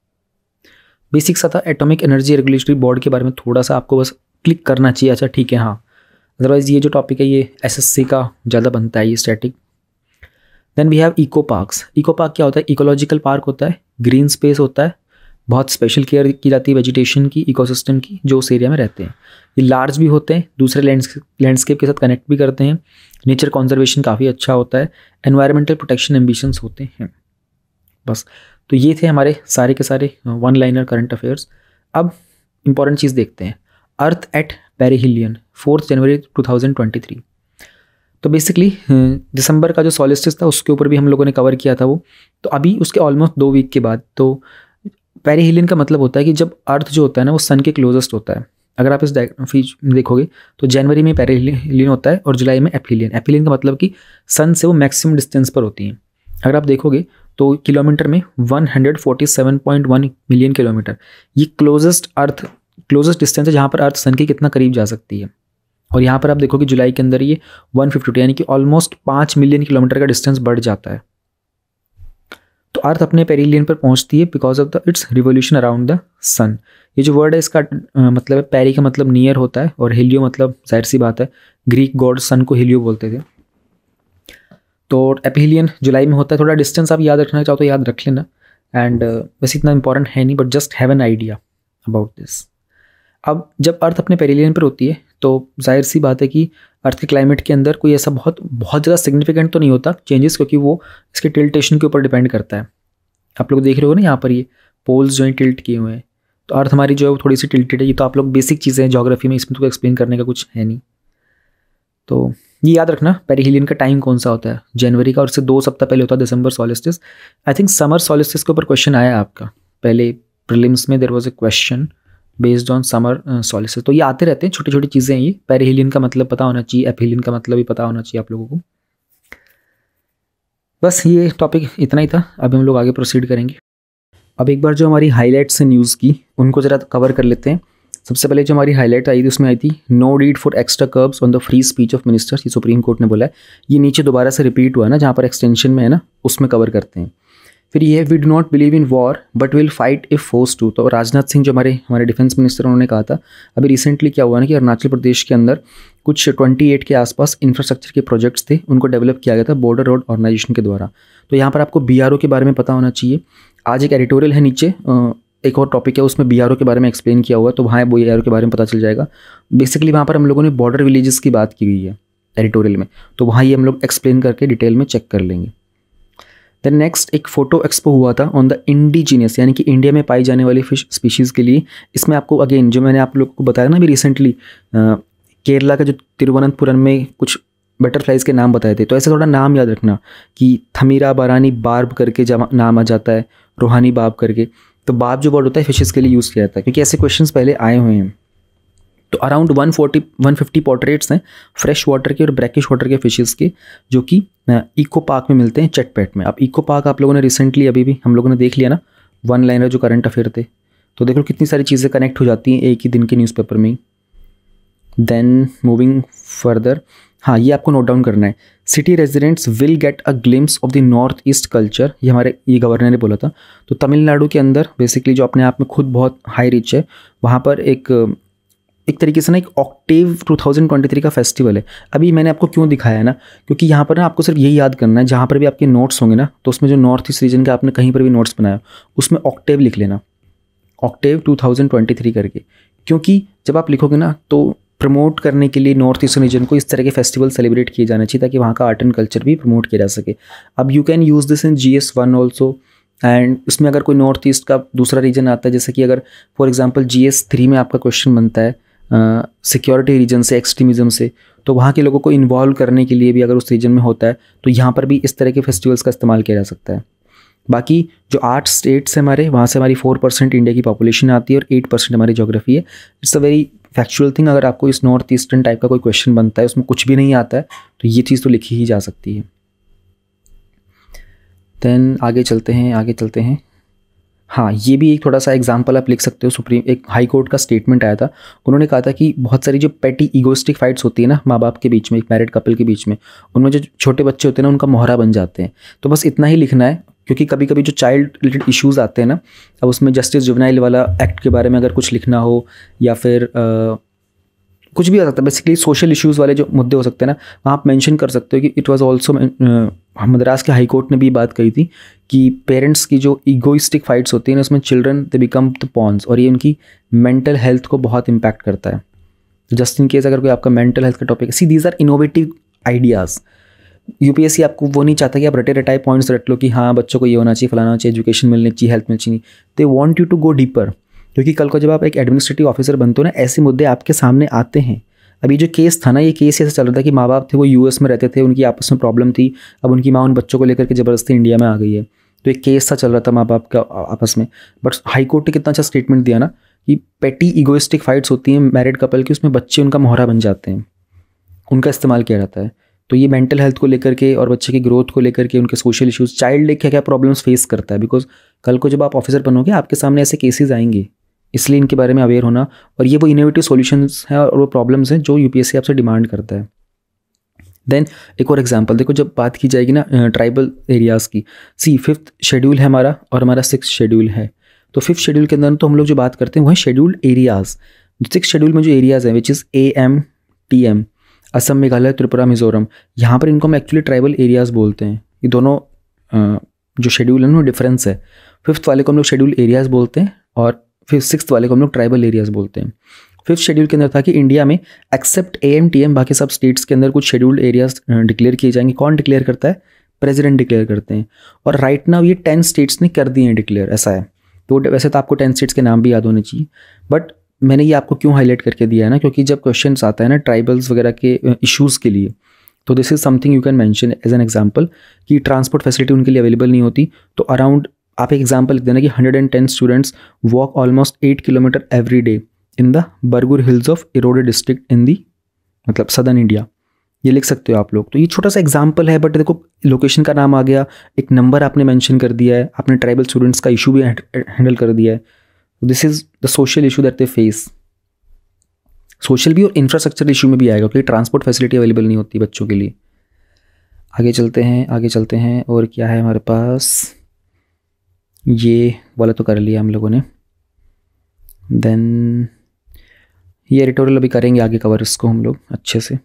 बेसिक सा था एटॉमिक एनर्जी रेगुलेटरी बोर्ड के बारे में थोड़ा सा आपको बस क्लिक करना चाहिए अच्छा ठीक है हाँ अदरवाइज़ ये जो टॉपिक है ये एसएससी का ज़्यादा बनता है ये static then we have eco parks eco park क्या होता है इकोलॉजिकल पार्क होता है ग्रीन स्पेस होता है बहुत स्पेशल केयर की जाती है वेजिटेशन की इकोसिस्टम की जो उस एरिया में रहते हैं ये लार्ज भी होते हैं दूसरे लैंडस्केप के साथ कनेक्ट भी करते हैं नेचर कॉन्जर्वेशन काफ़ी अच्छा होता है एनवायरमेंटल प्रोटेक्शन एम्बिशंस होते हैं बस तो ये थे हमारे सारे के सारे वन लाइनर करंट अफेयर्स अब इम्पॉर्टेंट चीज़ देखते हैं अर्थ एट पेरीहिलियन फोर्थ जनवरी थ्री तो बेसिकली दिसंबर का जो सॉलिस्टिस था उसके ऊपर भी हम लोगों ने कवर किया था वो तो अभी उसके ऑलमोस्ट दो वीक के बाद तो पेरीहिलियन का मतलब होता है कि जब अर्थ जो होता है ना वो सन के क्लोजेस्ट होता है अगर आप इस फीच देखोगे तो जनवरी में पेरीहिलियन होता है और जुलाई में एफिलियन एफिलियन का मतलब कि सन से वो मैक्सिमम डिस्टेंस पर होती हैं अगर आप देखोगे तो किलोमीटर में 147.1 मिलियन किलोमीटर ये क्लोजेस्ट अर्थ क्लोजेस्ट डिस्टेंस है जहाँ पर अर्थ सन के कितना करीब जा सकती है और यहाँ पर आप देखो कि जुलाई के अंदर ये वन फिफ्टी यानी कि ऑलमोस्ट पाँच मिलियन किलोमीटर का डिस्टेंस बढ़ जाता है तो अर्थ अपने पेरिलियन पर पहुँचती है because of the its revolution around the sun ये जो वर्ड है इसका आ, मतलब है पैरी का मतलब नियर होता है और हिलियो मतलब जाहिर सी बात है ग्रीक गॉड सन को हिलियो बोलते थे तो एपिलियन जुलाई में होता है थोड़ा डिस्टेंस आप याद रखना चाहो तो याद रख लेना एंड वैसे बस इतना इंपॉर्टेंट है नहीं but just have an idea about this अब जब अर्थ अपने पेरिलियन पर होती है तो जाहिर सी बात है कि अर्थ के क्लाइमेट के अंदर कोई ऐसा बहुत बहुत ज़्यादा सिग्निफिकेंट तो नहीं होता चेंजेस क्योंकि वो इसके टिल्टेशन के ऊपर डिपेंड करता है आप लोग देख रहे हो ना यहाँ पर ये पोल्स जो हैं टिल्ट किए हुए हैं तो अर्थ हमारी जो है वो थोड़ी सी टिल्टेड है ये तो आप लोग बेसिक चीज़ें हैं जोग्राफी में इसमें तो एक्सप्लेन करने का कुछ है नहीं तो ये याद रखना पेरिहिलियन का टाइम कौन सा होता है जनवरी का और इससे दो सप्ताह पहले होता है दिसंबर solstice I think summer solstice के ऊपर क्वेश्चन आया आपका पहले प्रिलिम्स में there was a question based on summer solstice तो ये आते रहते हैं छोटी छोटी चीज़ें ये पेरीहिलियन का मतलब पता होना चाहिए एपहिलियन का मतलब भी पता होना चाहिए आप लोगों को बस ये टॉपिक इतना ही था अब हम लोग आगे प्रोसीड करेंगे अब एक बार जो हमारी हाईलाइट्स हैं न्यूज़ की उनको ज़रा कवर कर लेते हैं सबसे पहले जो हमारी हाईलाइट आई थी उसमें आई थी no need for extra curbs on the free speech of ministers ये सुप्रीम कोर्ट ने बोला है ये नीचे दोबारा से रिपीट हुआ है ना जहाँ पर एक्सटेंशन में है ना उसमें कवर करते हैं फिर ये we do not believe in war but will fight if force to तो राजनाथ सिंह जो हमारे हमारे डिफेंस मिनिस्टर उन्होंने कहा था अभी रिसेंटली क्या हुआ ना कि अरुणाचल प्रदेश के अंदर कुछ 28 के आसपास इंफ्रास्ट्रक्चर के प्रोजेक्ट्स थे उनको डेवलप किया गया था बॉर्डर रोड ऑर्गेनाइजेशन के द्वारा तो यहाँ पर आपको बी के बारे में पता होना चाहिए आज एक एडिटोरियल है नीचे एक और टॉपिक है उसमें बी के बारे में एक्सप्लेन किया हुआ है तो वहाँ बी के बारे में पता चल जाएगा बेसिकली वहाँ पर हम लोगों ने बॉर्डर विलेजेस की बात की हुई है एडिटोरियल में तो वहाँ ये हम लोग एक्सप्लेन करके डिटेल में चेक कर लेंगे देन नेक्स्ट एक फोटो एक्सपो हुआ था ऑन द इंडिजीनियस यानी कि इंडिया में पाई जाने वाली फिश स्पीशीज़ के लिए इसमें आपको अगेन जो मैंने आप लोग को बताया ना अभी रिसेंटली केरला का जो तिरुवनंतपुरम में कुछ बटरफ्लाइज के नाम बताए थे तो ऐसे थोड़ा नाम याद रखना कि थमीरा बारानी बार्ब करके नाम आ जाता है रूहानी बाब करके तो बाब जो वर्ड होता है फिशेज़ के लिए यूज़ किया जाता है क्योंकि ऐसे क्वेश्चंस पहले आए हुए हैं तो अराउंड 140 150 पोर्ट्रेट्स हैं फ्रेश वाटर के और ब्रैकिश वाटर के फिशेस के जो कि इको पार्क में मिलते हैं चटपेट में अब इको पार्क आप लोगों ने रिसेंटली अभी भी हम लोगों ने देख लिया ना वन लाइनर जो करंट अफेयर थे तो देखो कितनी सारी चीज़ें कनेक्ट हो जाती हैं एक ही दिन के न्यूज़पेपर में देन मूविंग फर्दर हाँ ये आपको नोट डाउन करना है city residents will get a glimpse of the north east culture ये हमारे ये गवर्नर ने बोला था तो तमिलनाडु के अंदर बेसिकली जो अपने आप में खुद बहुत हाई रिच है वहाँ पर एक एक तरीके से ना एक ऑक्टेव 2023 का फेस्टिवल है अभी मैंने आपको क्यों दिखाया है ना क्योंकि यहाँ पर ना आपको सिर्फ यही याद करना है जहाँ पर भी आपके नोट्स होंगे ना तो उसमें जो नॉर्थ ईस्ट रीजन के आपने कहीं पर भी नोट्स बनाया उसमें ऑक्टेव लिख लेना ऑक्टेव 2023 करके क्योंकि जब आप लिखोगे ना तो प्रमोट करने के लिए नॉर्थ ईस्ट रीजन को इस तरह के फेस्टिवल सेलिब्रेट किए जाना चाहिए ताकि वहाँ का आर्ट एंड कल्चर भी प्रमोट किया जा सके अब you can use this in G S one also and उसमें अगर कोई नॉर्थ ईस्ट का दूसरा रीजन आता है जैसे कि अगर for example G S three में आपका क्वेश्चन बनता है सिक्योरिटी रीजन से एक्सट्रीमिज़म से तो वहाँ के लोगों को इन्वॉल्व करने के लिए भी अगर उस रीजन में होता है तो यहाँ पर भी इस तरह के फेस्टिवल्स का इस्तेमाल किया जा सकता है बाकी जो आठ स्टेट्स हैं हमारे वहाँ से हमारी फोर परसेंट इंडिया की पॉपुलेशन आती है और एट परसेंट हमारी जोग्राफी है it's a very factual thing अगर आपको इस नॉर्थ ईस्टर्न टाइप का कोई क्वेश्चन बनता है उसमें कुछ भी नहीं आता है तो ये चीज़ तो लिखी ही जा सकती है देन आगे चलते हैं आगे चलते हैं हाँ ये भी एक थोड़ा सा एग्जाम्पल आप लिख सकते हो सुप्रीम एक हाई कोर्ट का स्टेटमेंट आया था उन्होंने कहा था कि बहुत सारी जो पेटी ईगोस्टिक फाइट्स होती है ना माँ बाप के बीच में एक मैरिड कपल के बीच में उनमें जो छोटे बच्चे होते हैं ना उनका मोहरा बन जाते हैं तो बस इतना ही लिखना है क्योंकि कभी कभी जो चाइल्ड रिलेटेड इशूज़ आते हैं ना अब उसमें जस्टिस जुबनाइल वाला एक्ट के बारे में अगर कुछ लिखना हो या फिर आ, कुछ भी हो सकता है बेसिकली सोशल इश्यूज़ वाले जो मुद्दे हो सकते हैं ना वहाँ आप मैंशन कर सकते हो कि इट वॉज़ ऑल्सो मद्रास के हाई कोर्ट ने भी बात कही थी कि पेरेंट्स की जो ईगोइस्टिक फाइट्स होती हैं उसमें children they become the pawns और ये उनकी मेंटल हेल्थ को बहुत इम्पैक्ट करता है तो जस्ट इन केस अगर कोई आपका मेंटल हेल्थ का topic see these are innovative ideas UPSC आपको वो नहीं चाहता कि आप रटे रटाए पॉइंट्स रट लो कि हाँ बच्चों को ये होना चाहिए फलाना चाहिए एजुकेशन मिलनी चाहिए हेल्थ मिलनी चाहिए they want you to go deeper क्योंकि कल को जब आप एक एडमिनिस्ट्रेटिव ऑफिसर बनते हो ना ऐसे मुद्दे आपके सामने आते हैं अभी जो केस था ना ये केस ऐसा चल रहा था कि माँ बाप थे वो यूएस में रहते थे उनकी आपस में प्रॉब्लम थी अब उनकी माँ उन बच्चों को लेकर के ज़बरदस्ती इंडिया में आ गई है तो एक केस था चल रहा था माँ बाप का आपस में बट हाईकोर्ट ने कितना अच्छा स्टेटमेंट दिया ना कि पेटी इगोइस्टिक फाइट्स होती हैं मैरिड कपल की उसमें बच्चे उनका मोहरा बन जाते हैं उनका इस्तेमाल किया जाता है तो ये मेंटल हेल्थ को लेकर के और बच्चे की ग्रोथ को लेकर के उनके सोशल इश्यूज चाइल्ड क्या क्या प्रॉब्लम्स फेस करता है बिकॉज कल को जब आप ऑफिसर बनोगे आपके सामने ऐसे केसेस आएंगे इसलिए इनके बारे में अवेयर होना और ये वो इनोवेटिव सॉल्यूशंस हैं और वो प्रॉब्लम्स हैं जो सी आपसे डिमांड करता है देन एक और एग्जाम्पल देखो जब बात की जाएगी ना ट्राइबल एरियाज़ की सी फिफ्थ शेड्यूल है हमारा और हमारा सिक्स शेड्यूल है तो फिफ्थ शेड्यूल के अंदर तो हम लोग जो बात करते हैं वो है शेड्यूल्ड एरियाज़ सिक्स शेड्यूल में जो एरियाज़ हैं which is A M T M Assam Meghalaya Tripura Mizoram यहाँ पर इनको हम एक्चुअली ट्राइबल एरियाज़ बोलते हैं ये दोनों जो शेड्यूल है ना डिफरेंस है फिफ्थ वाले को हम लोग शेड्यूल एरियाज़ बोलते हैं और फिर सिक्स वाले को हम लोग ट्राइबल एरियाज़ बोलते हैं फिफ्थ शेड्यूल के अंदर था कि इंडिया में except A M T M बाकी सब स्टेट्स के अंदर कुछ शेड्यूल्ड एरियाज डिक्लेयर किए जाएंगे कौन डिक्लेयर करता है प्रेसिडेंट डिक्लेयर करते हैं और राइट नाउ ये टेन स्टेट्स ने कर दिए हैं डिक्लेयर ऐसा है तो वैसे तो आपको टेन स्टेट्स के नाम भी याद होने चाहिए बट मैंने ये आपको क्यों हाईलाइट करके दिया है ना क्योंकि जब क्वेश्चन आता है ना ट्राइबल्स वगैरह के इशूज़ के लिए तो this is something you can mention as an example कि ट्रांसपोर्ट फैसिलिटी उनके लिए अवेलेबल नहीं होती तो अराउंड आप एक एग्जाम्पल लिख देना कि hundred and ten students walk almost eight kilometre every day in the Bargur hills of Erode district in the मतलब सदर्न इंडिया ये लिख सकते हो आप लोग तो ये छोटा सा एग्जाम्पल है बट देखो लोकेशन का नाम आ गया एक नंबर आपने मेंशन कर दिया है आपने ट्राइबल स्टूडेंट्स का इशू भी हैंडल कर दिया है this is the social issue that they face social भी और इंफ्रास्ट्रक्चर इशू में भी आएगा क्योंकि ट्रांसपोर्ट फैसिलिटी अवेलेबल नहीं होती बच्चों के लिए आगे चलते हैं आगे चलते हैं और क्या है हमारे पास ये वाला तो कर लिया हम लोगों ने देन ये एडिटोरियल अभी करेंगे आगे कवर इसको हम लोग अच्छे से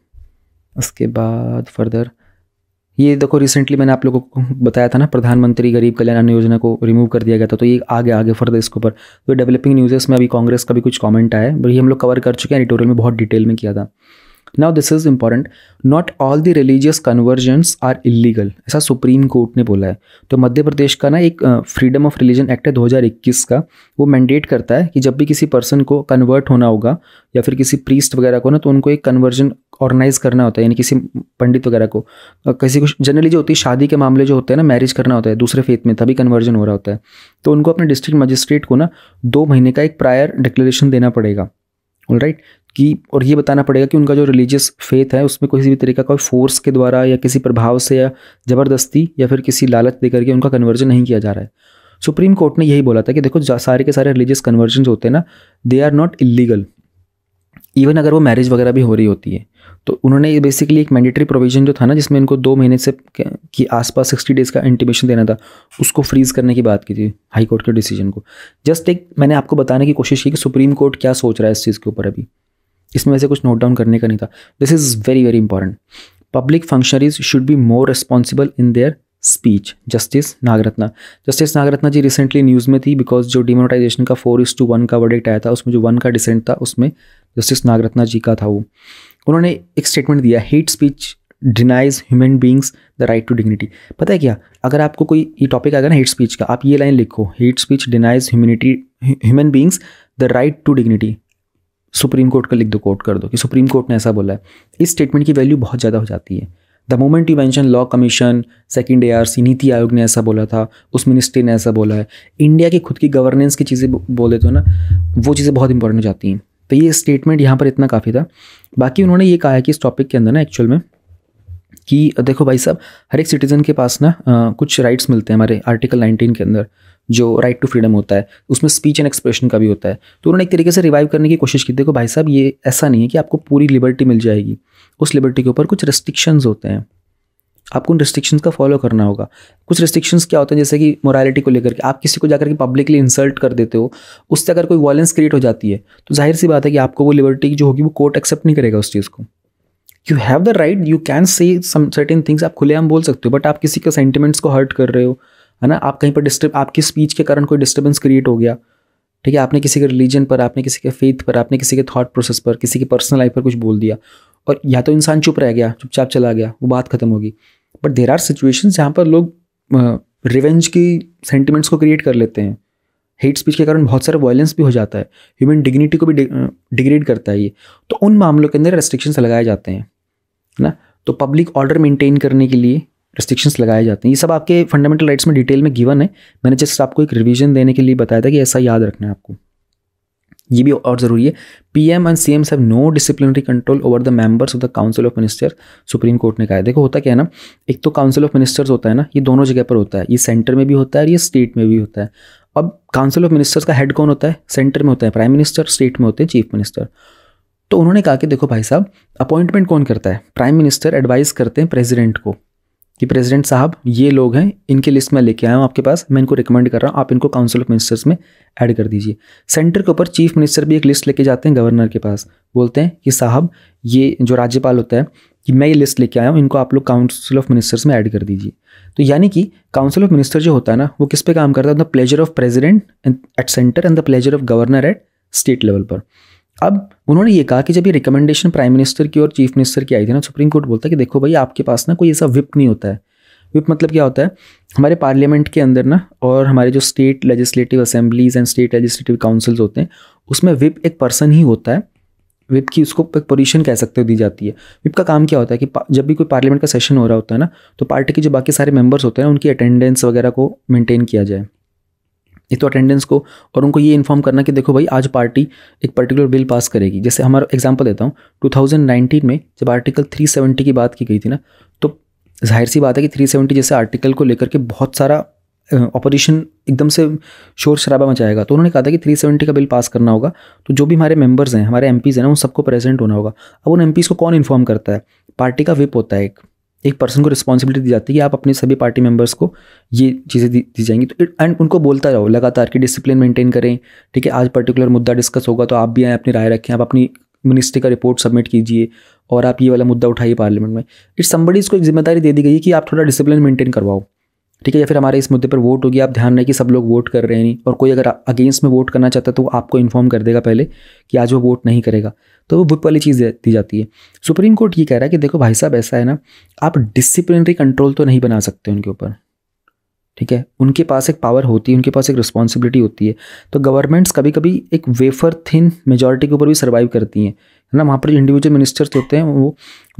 उसके बाद फर्दर ये देखो रिसेंटली मैंने आप लोगों को बताया था ना प्रधानमंत्री गरीब कल्याण योजना को रिमूव कर दिया गया था तो ये आगे आगे फर्दर इसके ऊपर तो डेवलपिंग न्यूज़ में अभी कांग्रेस का भी कुछ कमेंट आया है ये हम लोग कवर कर चुके हैं एडिटोरियल में बहुत डिटेल में किया था now this is important not all the religious conversions are illegal ऐसा सुप्रीम कोर्ट ने बोला है तो मध्य प्रदेश का ना एक फ्रीडम ऑफ रिलीजन एक्ट है दो हज़ार इक्कीस का वो मैंडेट करता है कि जब भी किसी पर्सन को कन्वर्ट होना होगा या फिर किसी प्रीस्ट वगैरह को ना तो उनको एक कन्वर्जन ऑर्गेनाइज करना होता है यानी किसी पंडित वगैरह को किसी को जनरली जो होती है शादी के मामले जो होते हैं ना मैरिज करना होता है दूसरे फेथ में तभी कन्वर्जन हो रहा होता है तो उनको अपने डिस्ट्रिक्ट मजिस्ट्रेट को ना दो महीने का एक प्रायर डिक्लेरेशन देना पड़ेगा राइट कि और ये बताना पड़ेगा कि उनका जो रिलीजियस फेथ है उसमें किसी भी तरीके का कोई फोर्स के द्वारा या किसी प्रभाव से या ज़बरदस्ती या फिर किसी लालच दे करके उनका कन्वर्जन नहीं किया जा रहा है सुप्रीम कोर्ट ने यही बोला था कि देखो सारे के सारे रिलीजियस कन्वर्जन होते हैं ना they are not illegal even अगर वो मैरिज वगैरह भी हो रही होती है तो उन्होंने बेसिकली एक मैंडेटरी प्रोविजन जो था ना जिसमें इनको दो महीने से कि आसपास सिक्सटी डेज़ का इंटीमेशन देना था उसको फ्रीज़ करने की बात की थी हाई कोर्ट के डिसीजन को जस्ट एक मैंने आपको बताने की कोशिश की कि सुप्रीम कोर्ट क्या सोच रहा है इस चीज़ के ऊपर अभी इसमें वैसे कुछ नोट डाउन करने का नहीं था this is very very important public functionaries should be more responsible in their speech Justice Nagarathna Justice Nagarathna ji recently news में थी बिकॉज जो डिमोनोटाइजेशन का फोर इज टू वन का वर्डिक्ट आया था उसमें जो वन का डिसेंट था उसमें जस्टिस नागरत्ना जी का था वो उन्होंने एक स्टेटमेंट दिया hate speech denies human beings the right to dignity पता है क्या अगर आपको कोई ये टॉपिक आएगा ना हेट स्पीच का आप ये लाइन लिखो hate speech denies humanity human beings the right to dignity Supreme Court का लिख दो कोर्ट कर दो कि सुप्रीम कोर्ट ने ऐसा बोला है इस स्टेटमेंट की वैल्यू बहुत ज़्यादा हो जाती है the moment you mention Law Commission second A NITI Aayog ने ऐसा बोला था उस मिनिस्ट्री ने ऐसा बोला है इंडिया की खुद की गवर्नेंस की चीज़ें बोले तो ना वो चीज़ें बहुत इंपॉर्टेंट हो जाती हैं तो ये स्टेटमेंट यहाँ पर इतना काफ़ी था बाकी उन्होंने ये कहा है कि इस टॉपिक के अंदर ना एक्चुअल में कि देखो भाई साहब हर एक सिटीज़न के पास ना कुछ राइट्स मिलते हैं हमारे आर्टिकल नाइनटीन के अंदर जो राइट टू फ्रीडम होता है उसमें स्पीच एंड एक्सप्रेशन का भी होता है तो उन्होंने एक तरीके से रिवाइव करने की कोशिश की देखो भाई साहब ये ऐसा नहीं है कि आपको पूरी लिबर्टी मिल जाएगी उस लिबर्टी के ऊपर कुछ रिस्ट्रिक्शंस होते हैं आपको उन रिस्ट्रिक्शंस का फॉलो करना होगा कुछ रिस्ट्रिक्शंस क्या होते हैं जैसे कि मोरालिटी को लेकर के आप किसी को जाकर के पब्लिकली इंसल्ट कर देते हो उससे अगर कोई वॉलेंस क्रिएट हो जाती है तो जाहिर सी बात है कि आपको वो लिबर्टी जो होगी वो कोर्ट एक्सेप्ट नहीं करेगा उस चीज़ को you have the right you can say some certain things आप खुलेआम बोल सकते हो बट आप किसी के सेंटिमेंट्स को हर्ट कर रहे हो है ना आप कहीं पर डिस्टर्ब आपकी स्पीच के कारण कोई डिस्टर्बेंस क्रिएट हो गया ठीक है आपने किसी के रिलीजन पर आपने किसी के फेथ पर आपने किसी के थॉट प्रोसेस पर किसी की पर्सनल लाइफ पर कुछ बोल दिया और या तो इंसान चुप रह गया चुपचाप चला गया वो बात खत्म होगी बट देर आर सिचुएशन जहाँ पर लोग रिवेंज की सेंटिमेंट्स को क्रिएट कर लेते हैं हेट स्पीच के कारण बहुत सारा वायलेंस भी हो जाता है ह्यूमन डिग्निटी को भी डिग्रेड करता है ये तो उन मामलों के अंदर रेस्ट्रिक्शंस लगाए जाते हैं है ना तो पब्लिक ऑर्डर मेंटेन करने के लिए रेस्ट्रिक्शंस लगाए जाते हैं ये सब आपके फंडामेंटल राइट्स में डिटेल में गिवन है मैंने जस्ट आपको एक रिविजन देने के लिए बताया था कि ऐसा याद रखना है आपको ये भी और ज़रूरी है P M and C M have no disciplinary control over the members of the council of minister supreme court ने कहा है देखो होता क्या है ना एक तो काउंसिल ऑफ मिनिस्टर्स होता है ना ये दोनों जगह पर होता है ये सेंटर में भी होता है और ये स्टेट में भी होता है अब काउंसिल ऑफ मिनिस्टर्स का हेड कौन होता है सेंटर में होता है प्राइम मिनिस्टर स्टेट में होते हैं चीफ मिनिस्टर तो उन्होंने कहा कि देखो भाई साहब अपॉइंटमेंट कौन करता है प्राइम मिनिस्टर एडवाइस करते हैं प्रेसिडेंट को कि प्रेसिडेंट साहब ये लोग हैं इनकी लिस्ट में लेके आया हूँ आपके पास मैं इनको रिकमेंड कर रहा हूँ आप इनको काउंसिल ऑफ मिनिस्टर्स में ऐड कर दीजिए सेंटर के ऊपर चीफ मिनिस्टर भी एक लिस्ट लेके जाते हैं गवर्नर के पास बोलते हैं कि साहब ये जो राज्यपाल होता है कि मैं ये लिस्ट लेके आया हूँ इनको आप लोग काउंसिल ऑफ मिनिस्टर्स में ऐड कर दीजिए तो यानी कि काउंसिल ऑफ मिनिस्टर जो होता है ना वो किस पे काम करता है the pleasure of president at centre and the pleasure of governor at state level पर अब उन्होंने ये कहा कि जब ये रिकमेंडेशन प्राइम मिनिस्टर की और चीफ मिनिस्टर की आई थी ना सुप्रीम कोर्ट बोलता है कि देखो भाई आपके पास ना कोई ऐसा विप नहीं होता है विप मतलब क्या होता है हमारे पार्लियामेंट के अंदर ना और हमारे जो state legislative assemblies and state legislative councils होते हैं उसमें विप एक पर्सन ही होता है विप की उसको पोजीशन कह सकते हो दी जाती है विप का काम क्या होता है कि जब भी कोई पार्लियामेंट का सेशन हो रहा होता है ना तो पार्टी के जो बाकी सारे मेंबर्स होते हैं उनकी अटेंडेंस वगैरह को मेंटेन किया जाए एक तो अटेंडेंस को और उनको ये इन्फॉर्म करना कि देखो भाई आज पार्टी एक पर्टिकुलर बिल पास करेगी जैसे हमारा एग्जांपल देता हूँ 2019 में जब आर्टिकल 370 की बात की गई थी ना तो जाहिर सी बात है कि 370 जैसे आर्टिकल को लेकर के बहुत सारा ऑपोजिशन एकदम से शोर शराबा मचाएगा तो उन्होंने कहा था कि थ्री सेवेंटी का बिल पास करना होगा तो जो भी हमारे मेंबर्स हैं हमारे एमपीज़ हैं ना उन सबको प्रेजेंट होना होगा अब उन एमपीज़ को कौन इन्फॉर्म करता है पार्टी का विप होता है एक एक पर्सन को रिस्पॉन्सिबिलिटी दी जाती है कि आप अपने सभी पार्टी मेंबर्स को ये चीज़ें दी, दी जाएंगी तो एंड उनको बोलता रहो लगातार कि डिसिप्लिन मेंटेन करें ठीक है आज पर्टिकुलर मुद्दा डिस्कस होगा तो आप भी आए अपनी राय रखें आप अपनी मिनिस्ट्री का रिपोर्ट सबमिट कीजिए और आप ये वाला मुद्दा उठाइए पार्लियामेंट में इट्स सम्बडीज को एक जिम्मेदारी दे दी गई है कि आप थोड़ा डिसिप्लिन मेंटेन करवाओ ठीक है या फिर हमारे इस मुद्दे पर वोट होगी आप ध्यान रहे कि सब लोग वोट कर रहे हैं नहीं और कोई अगर अगेंस्ट में वोट करना चाहता है तो वो आपको इन्फॉर्म कर देगा पहले कि आज वो वोट नहीं करेगा तो वो विप वाली चीज़ दी जाती है सुप्रीम कोर्ट ये कह रहा है कि देखो भाई साहब ऐसा है ना आप डिसिप्लिनरी कंट्रोल तो नहीं बना सकते उनके ऊपर ठीक है उनके पास एक पावर होती है उनके पास एक रिस्पॉन्सिबिलिटी होती है तो गवर्नमेंट्स कभी कभी एक वेफर थिन मेजोरिटी के ऊपर भी सर्वाइव करती हैं है ना वहाँ पर जो इंडिविजुअल मिनिस्टर्स होते हैं वो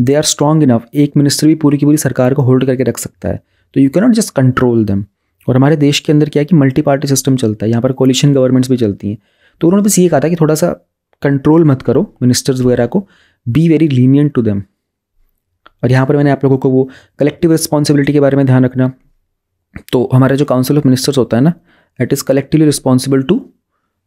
दे आर स्ट्रॉन्ग इनफ एक मिनिस्टर भी पूरी की पूरी सरकार को होल्ड करके रख सकता है तो you cannot just control them और हमारे देश के अंदर क्या है कि मल्टी पार्टी सिस्टम चलता है यहाँ पर कोलिशन गवर्नमेंट्स भी चलती हैं तो उन्होंने बस ये कहा था कि थोड़ा सा कंट्रोल मत करो मिनिस्टर्स वगैरह को be very lenient to them और यहाँ पर मैंने आप लोगों को वो कलेक्टिव रिस्पॉन्सिबिलिटी के बारे में ध्यान रखना तो हमारा जो काउंसिल ऑफ मिनिस्टर्स होता है ना it is collectively responsible to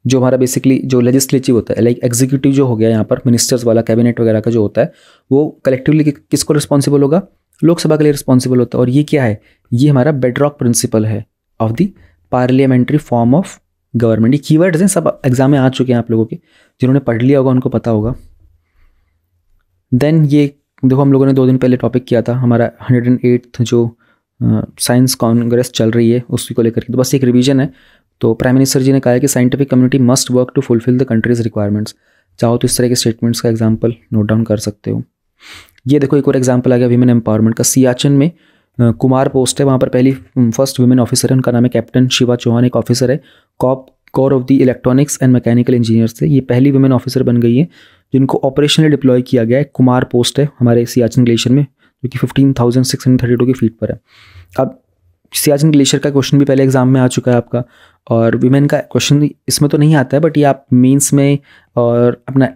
जो हमारा बेसिकली जो लेजिस्लेटिव होता है लाइक एग्जीक्यूटिव जो हो गया यहाँ पर मिनिस्टर्स वाला कैबिनेट वगैरह का जो होता है वो कलेक्टिवली किसको रिस्पॉन्सिबल होगा लोकसभा के लिए रिस्पॉन्सिबल होता है और ये क्या है ये हमारा बेडरॉक प्रिंसिपल है of the parliamentary form of government ये कीवर्ड्स हैं सब एग्जाम में आ चुके हैं आप लोगों के जिन्होंने पढ़ लिया होगा उनको पता होगा देन ये देखो हम लोगों ने दो दिन पहले टॉपिक किया था हमारा हंड्रेड एंड एट्थ जो साइंस कांग्रेस चल रही है उसी को लेकर के तो बस एक रिवीजन है तो प्राइम मिनिस्टर जी ने कहा है कि scientific community must work to fulfil the country's requirements चाहो तो इस तरह के स्टेटमेंट्स का एग्जाम्पल नोट डाउन कर सकते हो ये देखो एक और एग्जाम्पल आ गया वीमेन एम्पावरमेंट का सियाचन में कुमार पोस्ट है वहाँ पर पहली फर्स्ट वुमेन ऑफिसर है उनका नाम है कैप्टन शिवा चौहान एक ऑफिसर है कॉप कोर of the electronics and mechanical engineers थे ये पहली वुमेन ऑफिसर बन गई है जिनको ऑपरेशनली डिप्लॉय किया गया है कुमार पोस्ट है हमारे सियाचन ग्लेशियर में जो कि fifteen thousand six hundred thirty two की फीट पर है अब सियाचन ग्लेशियर का क्वेश्चन भी पहले एग्जाम में आ चुका है आपका और वीमेन का क्वेश्चन इसमें तो नहीं आता है बट ये आप मीन्स में और अपना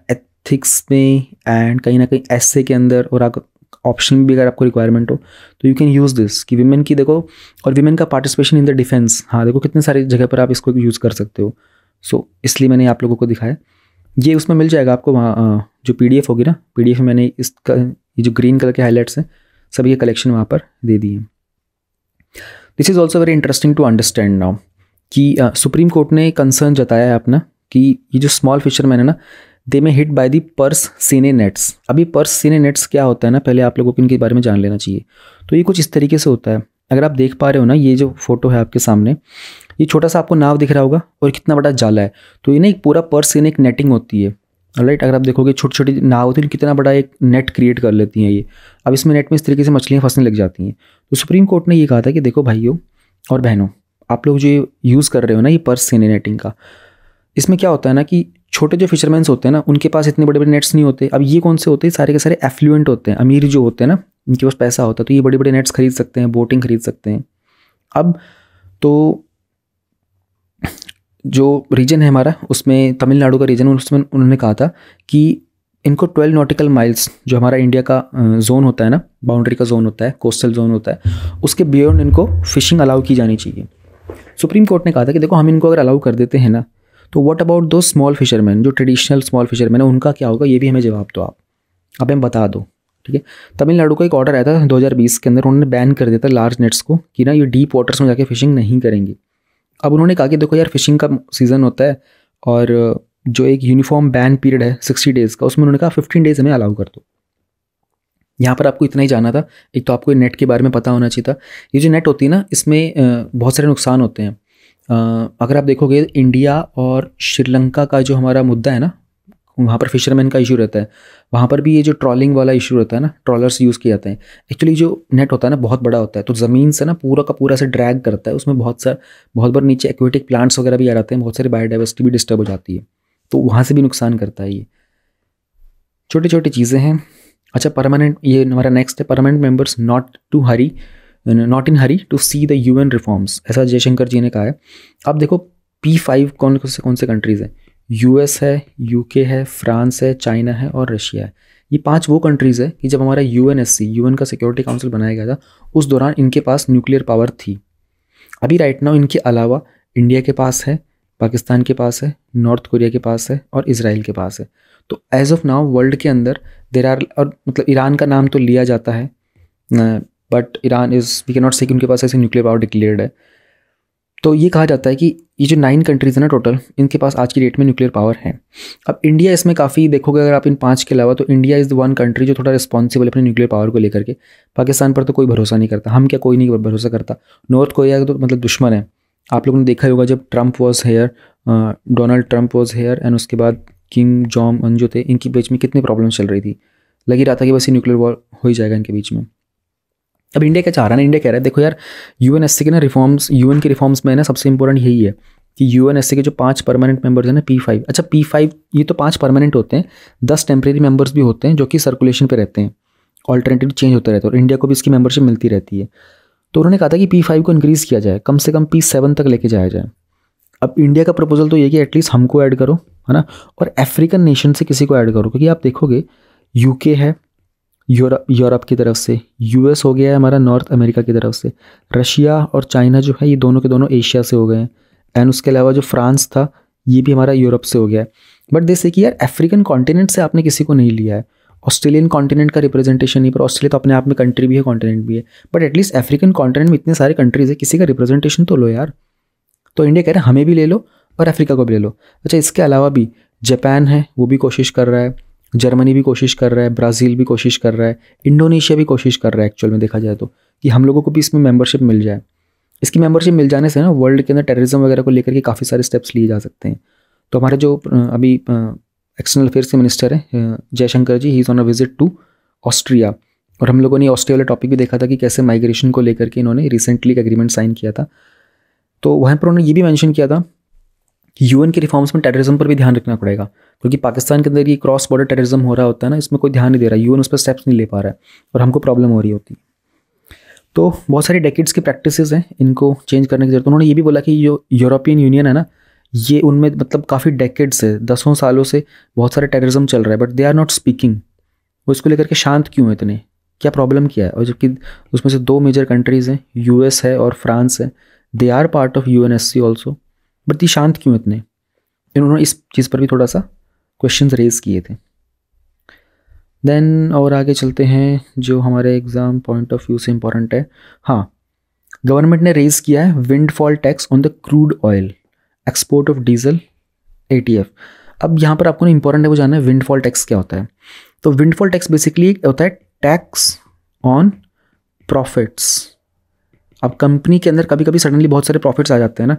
थिक्स में एंड कहीं ना कहीं ऐसे के अंदर और आप ऑप्शन भी अगर आपको रिक्वायरमेंट हो तो यू कैन यूज़ दिस कि वीमेन की देखो और वीमेन का पार्टिसिपेशन इन द डिफेंस हाँ देखो कितने सारी जगह पर आप इसको यूज़ कर सकते हो सो so, इसलिए मैंने आप लोगों को दिखाया ये उसमें मिल जाएगा आपको वहाँ जो पी होगी ना पी में मैंने इसका ये जो ग्रीन कलर के हाईलाइट्स हैं सब ये कलेक्शन वहाँ पर दे दिए this is also very interesting to understand now कि सुप्रीम कोर्ट ने कंसर्न जताया है अपना कि ये जो स्मॉल फिशरमैन है ना they may hit by the purse seine nets अभी पर्स सीने नेट्स क्या होता है ना पहले आप लोगों को इनके बारे में जान लेना चाहिए तो ये कुछ इस तरीके से होता है अगर आप देख पा रहे हो ना ये जो फोटो है आपके सामने ये छोटा सा आपको नाव दिख रहा होगा और कितना बड़ा जाला है तो ये ना एक पूरा पर्स सीने एक नेटिंग होती है राइट अगर आप देखोगे छोटी छोटी नाव होती है कितना बड़ा एक नेट क्रिएट कर लेती हैं ये अब इसमें नेट में इस तरीके से मछलियाँ फंसने लग जाती हैं तो सुप्रीम कोर्ट ने ये कहा था कि देखो भाइयों और बहनों आप लोग जो यूज़ कर रहे हो ना ये पर्स सीने नेटिंग का इसमें क्या होता है ना कि छोटे जो फिशरमैन होते हैं ना उनके पास इतने बड़े बड़े नेट्स नहीं होते अब ये कौन से होते हैं सारे के सारे एफ्लुएंट होते हैं अमीर जो होते हैं ना इनके पास पैसा होता है तो ये बड़े बड़े नेट्स खरीद सकते हैं बोटिंग खरीद सकते हैं अब तो जो रीजन है हमारा उसमें तमिलनाडु का रीजन उसमें उन्होंने कहा था कि इनको ट्वेल्व नॉटिकल माइल्स जो हमारा इंडिया का जोन होता है ना बाउंड्री का जोन होता है कोस्टल जोन होता है उसके बियॉन्ड इनको फिशिंग अलाउ की जानी चाहिए सुप्रीम कोर्ट ने कहा था कि देखो हम इनको अगर अलाउ कर देते हैं ना तो what about the small fishermen जो ट्रेडिशनल स्मॉल फिशरमैन है उनका क्या होगा ये भी हमें जवाब दो आप अब हमें बता दो ठीक है तमिलनाडु का एक ऑर्डर आया था 2020 के अंदर उन्होंने बैन कर दिया था लार्ज नेट्स को कि ना ये डीप वाटर्स में जाके फिशिंग नहीं करेंगे अब उन्होंने कहा कि देखो यार फिशिंग का सीज़न होता है और जो एक यूनिफॉर्म बैन पीरियड है सिक्सटी डेज़ का उसमें उन्होंने कहा फिफ्टीन डेज़ हमें अलाउ कर दो यहाँ पर आपको इतना ही जाना था एक तो आपको नेट के बारे में पता होना चाहिए था ये जो नेट होती है ना इसमें बहुत सारे नुकसान होते हैं अगर आप देखोगे इंडिया और श्रीलंका का जो हमारा मुद्दा है ना वहाँ पर फिशरमैन का इशू रहता है वहाँ पर भी ये जो ट्रॉलिंग वाला इशू रहता है ना ट्रॉलर्स यूज़ किए जाते हैं एक्चुअली जो नेट होता है ना बहुत बड़ा होता है तो ज़मीन से ना पूरा का पूरा से ड्रैग करता है उसमें बहुत सा बहुत बार नीचे एक्वेटिक प्लांट्स वगैरह भी आ जाते हैं बहुत सारी बायोडाइवर्सिटी भी डिस्टर्ब हो जाती है तो वहाँ से भी नुकसान करता है ये छोटी छोटी चीज़ें हैं अच्छा परमानेंट ये हमारा नेक्स्ट है permanent members not to hurry not in hurry to see the U N reforms ऐसा जयशंकर जी ने कहा है अब देखो पी फाइव कौन से कौन से कंट्रीज़ हैं यू एस है यू के है फ्रांस है चाइना है और रशिया है ये पांच वो कंट्रीज़ है कि जब हमारा U N S C U N का सिक्योरिटी काउंसिल बनाया गया था उस दौरान इनके पास न्यूक्लियर पावर थी अभी राइट नाउ इनके अलावा इंडिया के पास है पाकिस्तान के पास है नॉर्थ कोरिया के पास है और इसराइल के पास है तो एज ऑफ नाउ वर्ल्ड के अंदर देर आर और मतलब ईरान का नाम तो लिया जाता है but Iran is we can not say कि उनके पास ऐसे न्यूक्लियर पावर डिक्लेयर्ड है तो ये कहा जाता है कि ये जो नाइन कंट्रीज़ हैं ना टोटल इनके पास आज की डेट में न्यूक्लियर पावर है अब इंडिया इसमें काफ़ी देखोगे अगर आप इन पांच के अलावा तो India is the one country जो थोड़ा रिस्पॉन्सिबल अपने न्यूक्लियर पावर को लेकर के पाकिस्तान पर तो कोई भरोसा नहीं करता हम क्या कोई नहीं भरोसा करता नॉर्थ कोरिया तो मतलब दुश्मन है आप लोगों ने देखा ही होगा जब Trump was here Donald Trump was here and उसके बाद किम जॉम अन जो थे इनके बीच में कितनी प्रॉब्लम चल रही थी लग ही रहा था कि बस ये न्यूक्लियर वॉर हो ही जाएगा इनके बीच में अब इंडिया क्या चाह रहा है ना इंडिया कह रहा है देखो यार यू एन के ना रिफॉर्म्स यू के रिफॉर्म्स में ना सबसे इंपॉर्टेंट यही है कि यू के जो पाँच परमानेंट मेंबर्स हैं ना पी फाइव अच्छा पी फाइव ये तो पाँच परमानेंट होते हैं दस टेम्प्रेरी मेंबर्स भी होते हैं जो कि सर्कुलेशन पे रहते हैं ऑल्टरनेटिव चेंज होते रहते हैं और इंडिया को भी इसकी मेंबरशिप मिलती रहती है तो उन्होंने कहा था कि पी फाइव को इंक्रीज़ किया जाए कम से कम पी सेवन तक लेके जाया जाए अब इंडिया का प्रपोजल तो ये कि एटलीस्ट हमको ऐड करो है ना और अफ्रीकन नेशन से किसी को ऐड करो क्योंकि आप देखोगे यूके है यूरोप यूरोप की तरफ से यूएस हो गया है हमारा नॉर्थ अमेरिका की तरफ से रशिया और चाइना जो है ये दोनों के दोनों एशिया से हो गए हैं एंड उसके अलावा जो फ्रांस था ये भी हमारा यूरोप से हो गया है बट जैसे कि यार अफ्रीकन कॉन्टिनेंट से आपने किसी को नहीं लिया है ऑस्ट्रेलियन कॉन्टिनेंट का रिप्रेजेंटेशन नहीं पर ऑस्ट्रेलिया तो अपने आप में कंट्री भी है कॉन्टिनेंट भी है बट एटलीस्ट अफ्रीकन कॉन्टिनेंट में इतने सारे कंट्रीज है किसी का रिप्रेजेंटेशन तो लो यार तो इंडिया कह रहे हैं हमें भी ले लो और अफ्रीका को भी ले लो अच्छा इसके अलावा भी जापान है वो भी कोशिश कर रहा है जर्मनी भी कोशिश कर रहा है ब्राज़ील भी कोशिश कर रहा है इंडोनेशिया भी कोशिश कर रहा है एक्चुअल में देखा जाए तो कि हम लोगों को भी इसमें मेंबरशिप मिल जाए इसकी मेम्बरशिप मिल जाने से ना वर्ल्ड के अंदर टेररिज्म वगैरह को लेकर के काफ़ी सारे स्टेप्स लिए जा सकते हैं तो हमारे जो अभी एक्सटर्नल अफेयर्स के मिनिस्टर हैं Jaishankar ji he is on a visit to Austria और हम लोगों ने ऑस्ट्रिया वाला टॉपिक भी देखा था कि कैसे माइग्रेशन को लेकर के इन्होंने रिसेंटली एक एग्रीमेंट साइन किया था तो वहाँ पर उन्होंने ये भी मैंशन किया था यूएन के रिफॉर्म्स में टेररिज्म पर भी ध्यान रखना पड़ेगा क्योंकि पाकिस्तान के अंदर ये क्रॉस बॉर्डर टेररिज्म हो रहा होता है ना इसमें कोई ध्यान नहीं दे रहा यूएन उस पर स्टेप्स नहीं ले पा रहा है और हमको प्रॉब्लम हो रही होती है तो बहुत सारी डेकेट्स की प्रैक्टिस हैं इनको चेंज करने की जरूरत उन्होंने ये भी बोला कि जो यूरोपियन यूनियन है ना ये उनमें मतलब काफ़ी डेकेट्स है दसों सालों से बहुत सारे टेररिज्म चल रहा है but they are not speaking वो इसको लेकर के शांत क्यों है इतने क्या प्रॉब्लम क्या है और जबकि उसमें से दो मेजर कंट्रीज़ हैं यूएस है और फ्रांस है they are part of U N S C also but ये शांत क्यों इतने इन्होंने इस चीज़ पर भी थोड़ा सा क्वेश्चन रेज किए थे देन और आगे चलते हैं जो हमारे एग्ज़ाम पॉइंट ऑफ व्यू से इम्पॉर्टेंट है हाँ गवर्नमेंट ने रेज़ किया है windfall tax on the crude oil export of diesel uh अब यहाँ पर आपको इम्पोर्टेंट है वो जानना है विंडफॉल टैक्स क्या होता है तो विंडफॉल टैक्स बेसिकली होता है टैक्स ऑन प्रॉफिट्स अब कंपनी के अंदर कभी कभी सडनली बहुत सारे प्रॉफिट्स आ जाते हैं ना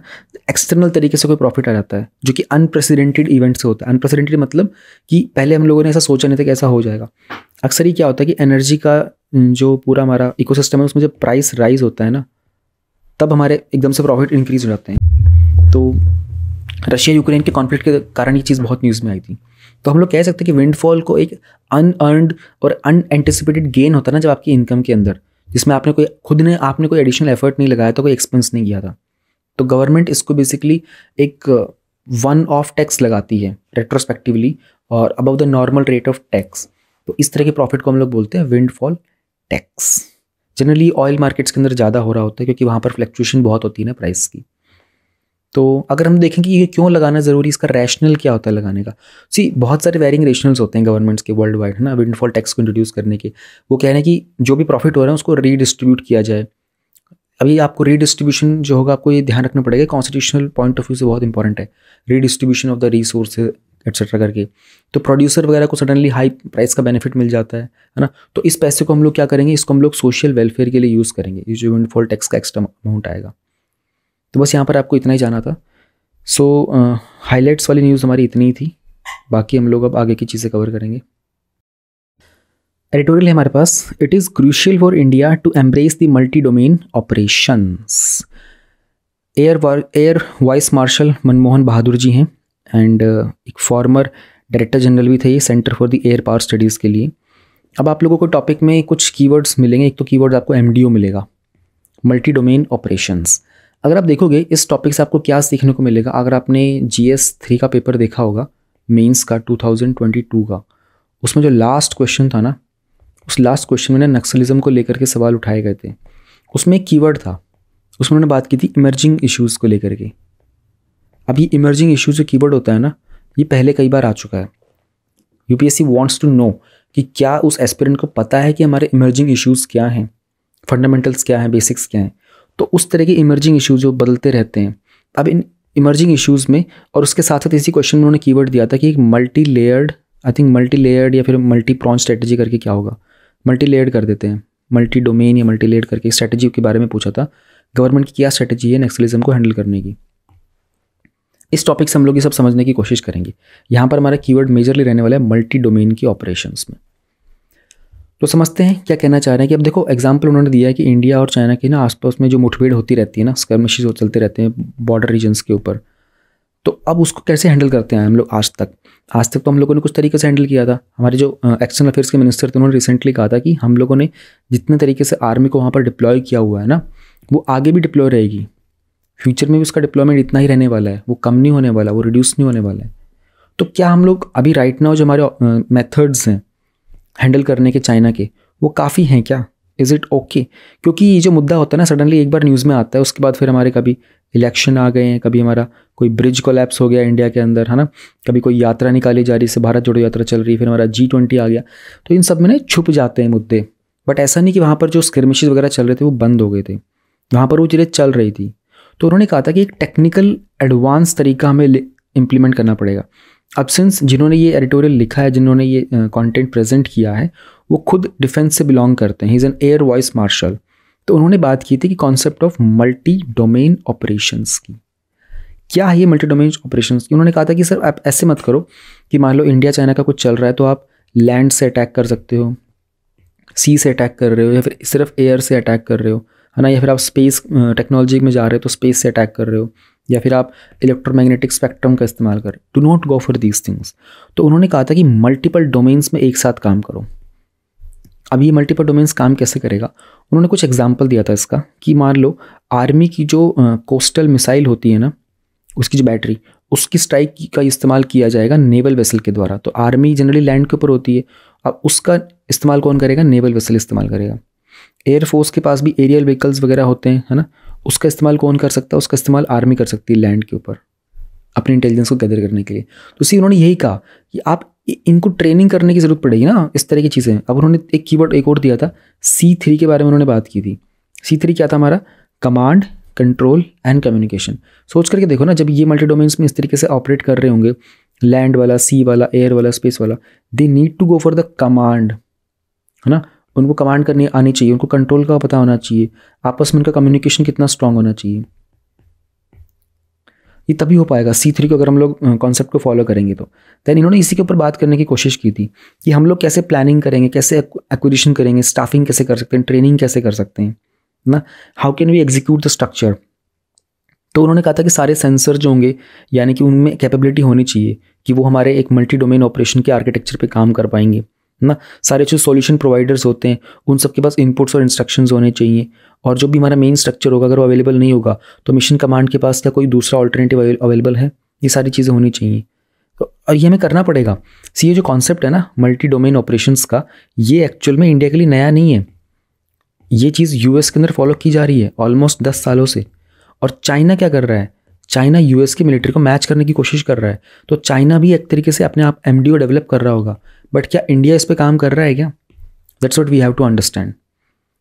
एक्सटर्नल तरीके से कोई प्रॉफिट आ जाता है जो कि अनप्रेसिडेंटेड इवेंट से होता है अनप्रेसिडेंटेड मतलब कि पहले हम लोगों ने ऐसा सोचा नहीं था कि ऐसा हो जाएगा अक्सर ही क्या होता है कि एनर्जी का जो पूरा हमारा इकोसिस्टम है उसमें जब प्राइस राइज होता है ना तब हमारे एकदम से प्रॉफिट इंक्रीज हो जाते हैं तो रशिया यूक्रेन के कॉन्फ्लिक्ट के कारण ये चीज़ बहुत न्यूज़ में आई थी तो हम लोग कह सकते हैं कि विंडफॉल को एक अनअर्नड और अनएंटिसिपेटेड गेन होता है ना जब आपकी इनकम के अंदर जिसमें आपने कोई खुद ने आपने कोई एडिशनल एफर्ट नहीं लगाया था तो कोई एक्सपेंस नहीं किया था तो गवर्नमेंट इसको बेसिकली एक वन ऑफ टैक्स लगाती है रेट्रोस्पेक्टिवली और above the normal rate of tax तो इस तरह के प्रॉफिट को हम लोग बोलते हैं windfall tax generally oil markets के अंदर ज़्यादा हो रहा होता है क्योंकि वहाँ पर फ्लैक्चुएशन बहुत होती है ना प्राइस की तो अगर हम देखें कि ये क्यों लगाना ज़रूरी इसका रैशनल क्या होता है लगाने का सी बहुत सारे वेरिंग रेशनल्स होते हैं गवर्नमेंट्स के वर्ल्ड वाइड है ना विंडफॉल टैक्स को इंट्रोड्यूस करने के वो कह रहे हैं कि जो भी प्रॉफिट हो रहा है उसको रीडिस्ट्रीब्यूट किया जाए अभी आपको रीडिस्ट्रीब्यूशन जो होगा आपको ये ध्यान रखना पड़ेगा कॉन्स्टिट्यूशनल पॉइंट ऑफ व्यू से बहुत इंपॉर्टेंट है redistribution of the resource etcetera करके तो प्रोड्यूसर वगैरह को सडनली हाई प्राइस का बेनिफिट मिल जाता है है ना तो इस पैसे को हम लोग क्या करेंगे इसको हम लोग सोशल वेलफेयर के लिए यूज़ करेंगे ये जो विंडफॉल टैक्स का एक्स्ट्रा अमाउंट आएगा तो बस यहाँ पर आपको इतना ही जाना था सो हाइलाइट्स वाली न्यूज़ हमारी इतनी ही थी बाकी हम लोग अब आगे की चीज़ें कवर करेंगे एडिटोरियल है हमारे पास it is crucial for India to embrace the multi domain operation air air vice marshal Manmohan Bahadur ji हैं एंड एक फॉर्मर डायरेक्टर जनरल भी थे ये centre for the air power studies के लिए अब आप लोगों को टॉपिक में कुछ कीवर्ड्स मिलेंगे एक तो कीवर्ड आपको एम मिलेगा मल्टी डोमेन ऑपरेशंस अगर आप देखोगे इस टॉपिक से आपको क्या सीखने को मिलेगा अगर आपने जी एस थ्री का पेपर देखा होगा मेंस का 2022 का उसमें जो लास्ट क्वेश्चन था ना उस लास्ट क्वेश्चन में ना नक्सलिज्म को लेकर के सवाल उठाए गए थे उसमें एक कीवर्ड था उसमें उन्होंने बात की थी इमर्जिंग इश्यूज़ को लेकर के अब ये इमर्जिंग इश्यूज़ जो कीवर्ड होता है ना ये पहले कई बार आ चुका है यूपीएससी वांट्स टू नो कि क्या उस एस्पिरेंट को पता है कि हमारे इमर्जिंग इश्यूज़ क्या हैं फंडामेंटल्स क्या हैं बेसिक्स क्या हैं तो उस तरह के इमर्जिंग इशूज़ जो बदलते रहते हैं अब इन इमर्जिंग इशूज़ में और उसके साथ साथ इसी क्वेश्चन में उन्होंने की दिया था कि एक multi layered I think multi layered या फिर मल्टी प्रॉन स्ट्रेटजी करके क्या होगा मल्टी लेयर्ड कर देते हैं मल्टी डोमेन या मल्टी लेयर्ड करके स्ट्रेटजी के बारे में पूछा था गवर्नमेंट की क्या स्ट्रेटजी है नेक्सलिज्म को हैंडल करने की इस टॉपिक से हम लोग ये सब समझने की कोशिश करेंगे यहाँ पर हमारा कीवर्ड मेजरली रहने वाला है मल्टी डोमेन की ऑपरेशंस में तो समझते हैं क्या कहना चाह रहे हैं कि अब देखो एग्जाम्पल उन्होंने दिया है कि इंडिया और चाइना के ना आसपास में जो मुठभेड़ होती रहती है ना स्कर्मिशेज चलते रहते हैं बॉर्डर रीजन्स के ऊपर तो अब उसको कैसे हैंडल करते हैं हम लोग आज तक आज तक तो हम लोगों ने कुछ तरीके से हैंडल किया था हमारे जो एक्सटर्नल अफेयर्स के मिनिस्टर थे उन्होंने रिसेंटली कहा था कि हम लोगों ने जितने तरीके से आर्मी को वहाँ पर डिप्लॉय किया हुआ है ना वो आगे भी डिप्लॉय रहेगी फ्यूचर में भी उसका डिप्लॉयमेंट इतना ही रहने वाला है वो कम नहीं होने वाला वो रिड्यूस नहीं होने वाला है तो क्या हम लोग अभी राइट नाउ जो हमारे मेथड्स हैं हैंडल करने के चाइना के वो काफ़ी हैं क्या इज़ इट ओके क्योंकि ये जो मुद्दा होता है ना सडनली एक बार न्यूज़ में आता है उसके बाद फिर हमारे कभी इलेक्शन आ गए हैं कभी हमारा कोई ब्रिज कोलैप्स हो गया इंडिया के अंदर है ना कभी कोई यात्रा निकाली जा रही है भारत जोड़ो यात्रा चल रही है फिर हमारा जी ट्वेंटी आ गया तो इन सब में ना छुप जाते हैं मुद्दे बट ऐसा नहीं कि वहाँ पर जो स्क्रमिशेज वगैरह चल रहे थे वो बंद हो गए थे वहाँ पर वो चीज़ें चल रही थी तो उन्होंने कहा था कि एक टेक्निकल एडवांस तरीका हमें इम्प्लीमेंट करना पड़ेगा अब सिंस जिन्होंने ये एडिटोरियल लिखा है जिन्होंने ये कंटेंट प्रेजेंट किया है वो खुद डिफेंस से बिलोंग करते हैं is an air vice marshal तो उन्होंने बात की थी कि concept of multi domain operation की क्या है ये मल्टी डोमेन ऑपरेशन की उन्होंने कहा था कि सर आप ऐसे मत करो कि मान लो इंडिया चाइना का कुछ चल रहा है तो आप लैंड से अटैक कर सकते हो सी से अटैक कर रहे हो या फिर सिर्फ एयर से अटैक कर रहे हो है ना या फिर आप स्पेस टेक्नोलॉजी में जा रहे हो तो स्पेस से अटैक कर रहे हो या फिर आप इलेक्ट्रोमैग्नेटिक स्पेक्ट्रम का इस्तेमाल कर do not go for these things तो उन्होंने कहा था कि मल्टीपल डोमेन्स में एक साथ काम करो अब ये मल्टीपल डोमेन्स काम कैसे करेगा उन्होंने कुछ एग्जाम्पल दिया था इसका कि मान लो आर्मी की जो कोस्टल मिसाइल होती है ना उसकी जो बैटरी उसकी स्ट्राइक का इस्तेमाल किया जाएगा नेवल वेसल के द्वारा तो आर्मी जनरली लैंड के ऊपर होती है अब उसका इस्तेमाल कौन करेगा नेवल वेसल इस्तेमाल करेगा एयरफोर्स के पास भी एरियल व्हीकल्स वगैरह होते हैं है ना उसका इस्तेमाल कौन कर सकता है उसका इस्तेमाल आर्मी कर सकती है लैंड के ऊपर अपनी इंटेलिजेंस को गैदर करने के लिए तो इसी उन्होंने यही कहा कि आप इनको ट्रेनिंग करने की ज़रूरत पड़ेगी ना इस तरह की चीज़ें अब उन्होंने एक कीवर्ड एक और दिया था सी थ्री के बारे में उन्होंने बात की थी सी थ्री क्या था हमारा कमांड कंट्रोल एंड कम्युनिकेशन सोच करके देखो ना जब ये मल्टी डोमेन्स में इस तरीके से ऑपरेट कर रहे होंगे लैंड वाला सी वाला एयर वाला स्पेस वाला they need to go for the command है ना उनको कमांड करनी आनी चाहिए उनको कंट्रोल का पता होना चाहिए आपस में उनका कम्युनिकेशन कितना स्ट्रांग होना चाहिए ये तभी हो पाएगा सी थ्री को अगर हम लोग कॉन्सेप्ट को फॉलो करेंगे तो दैन इन्होंने इसी के ऊपर बात करने की कोशिश की थी कि हम लोग कैसे प्लानिंग करेंगे कैसे एक्विजिशन करेंगे स्टाफिंग कैसे कर सकते हैं ट्रेनिंग कैसे कर सकते हैं ना how can we execute the structure तो उन्होंने कहा था कि सारे सेंसर जो होंगे यानी कि उनमें कैपेबिलिटी होनी चाहिए कि वो हमारे एक मल्टी डोमेन ऑपरेशन के आर्किटेक्चर पे काम कर पाएंगे ना सारे जो सॉल्यूशन प्रोवाइडर्स होते हैं उन सबके पास इनपुट्स और इंस्ट्रक्शंस होने चाहिए और जो भी हमारा मेन स्ट्रक्चर होगा अगर वो अवेलेबल नहीं होगा तो मिशन कमांड के पास क्या कोई दूसरा ऑल्टरनेटिव अवेलेबल है ये सारी चीज़ें होनी चाहिए तो और ये हमें करना पड़ेगा सी ये जो कॉन्सेप्ट है ना मल्टी डोमेन ऑपरेशन का ये एक्चुअल में इंडिया के लिए नया नहीं है ये चीज़ यूएस के अंदर फॉलो की जा रही है ऑलमोस्ट दस सालों से और चाइना क्या कर रहा है चाइना यूएस की मिलिट्री को मैच करने की कोशिश कर रहा है तो चाइना भी एक तरीके से अपने आप एम डेवलप कर रहा होगा बट क्या इंडिया इस पर काम कर रहा है क्या that's what we have to understand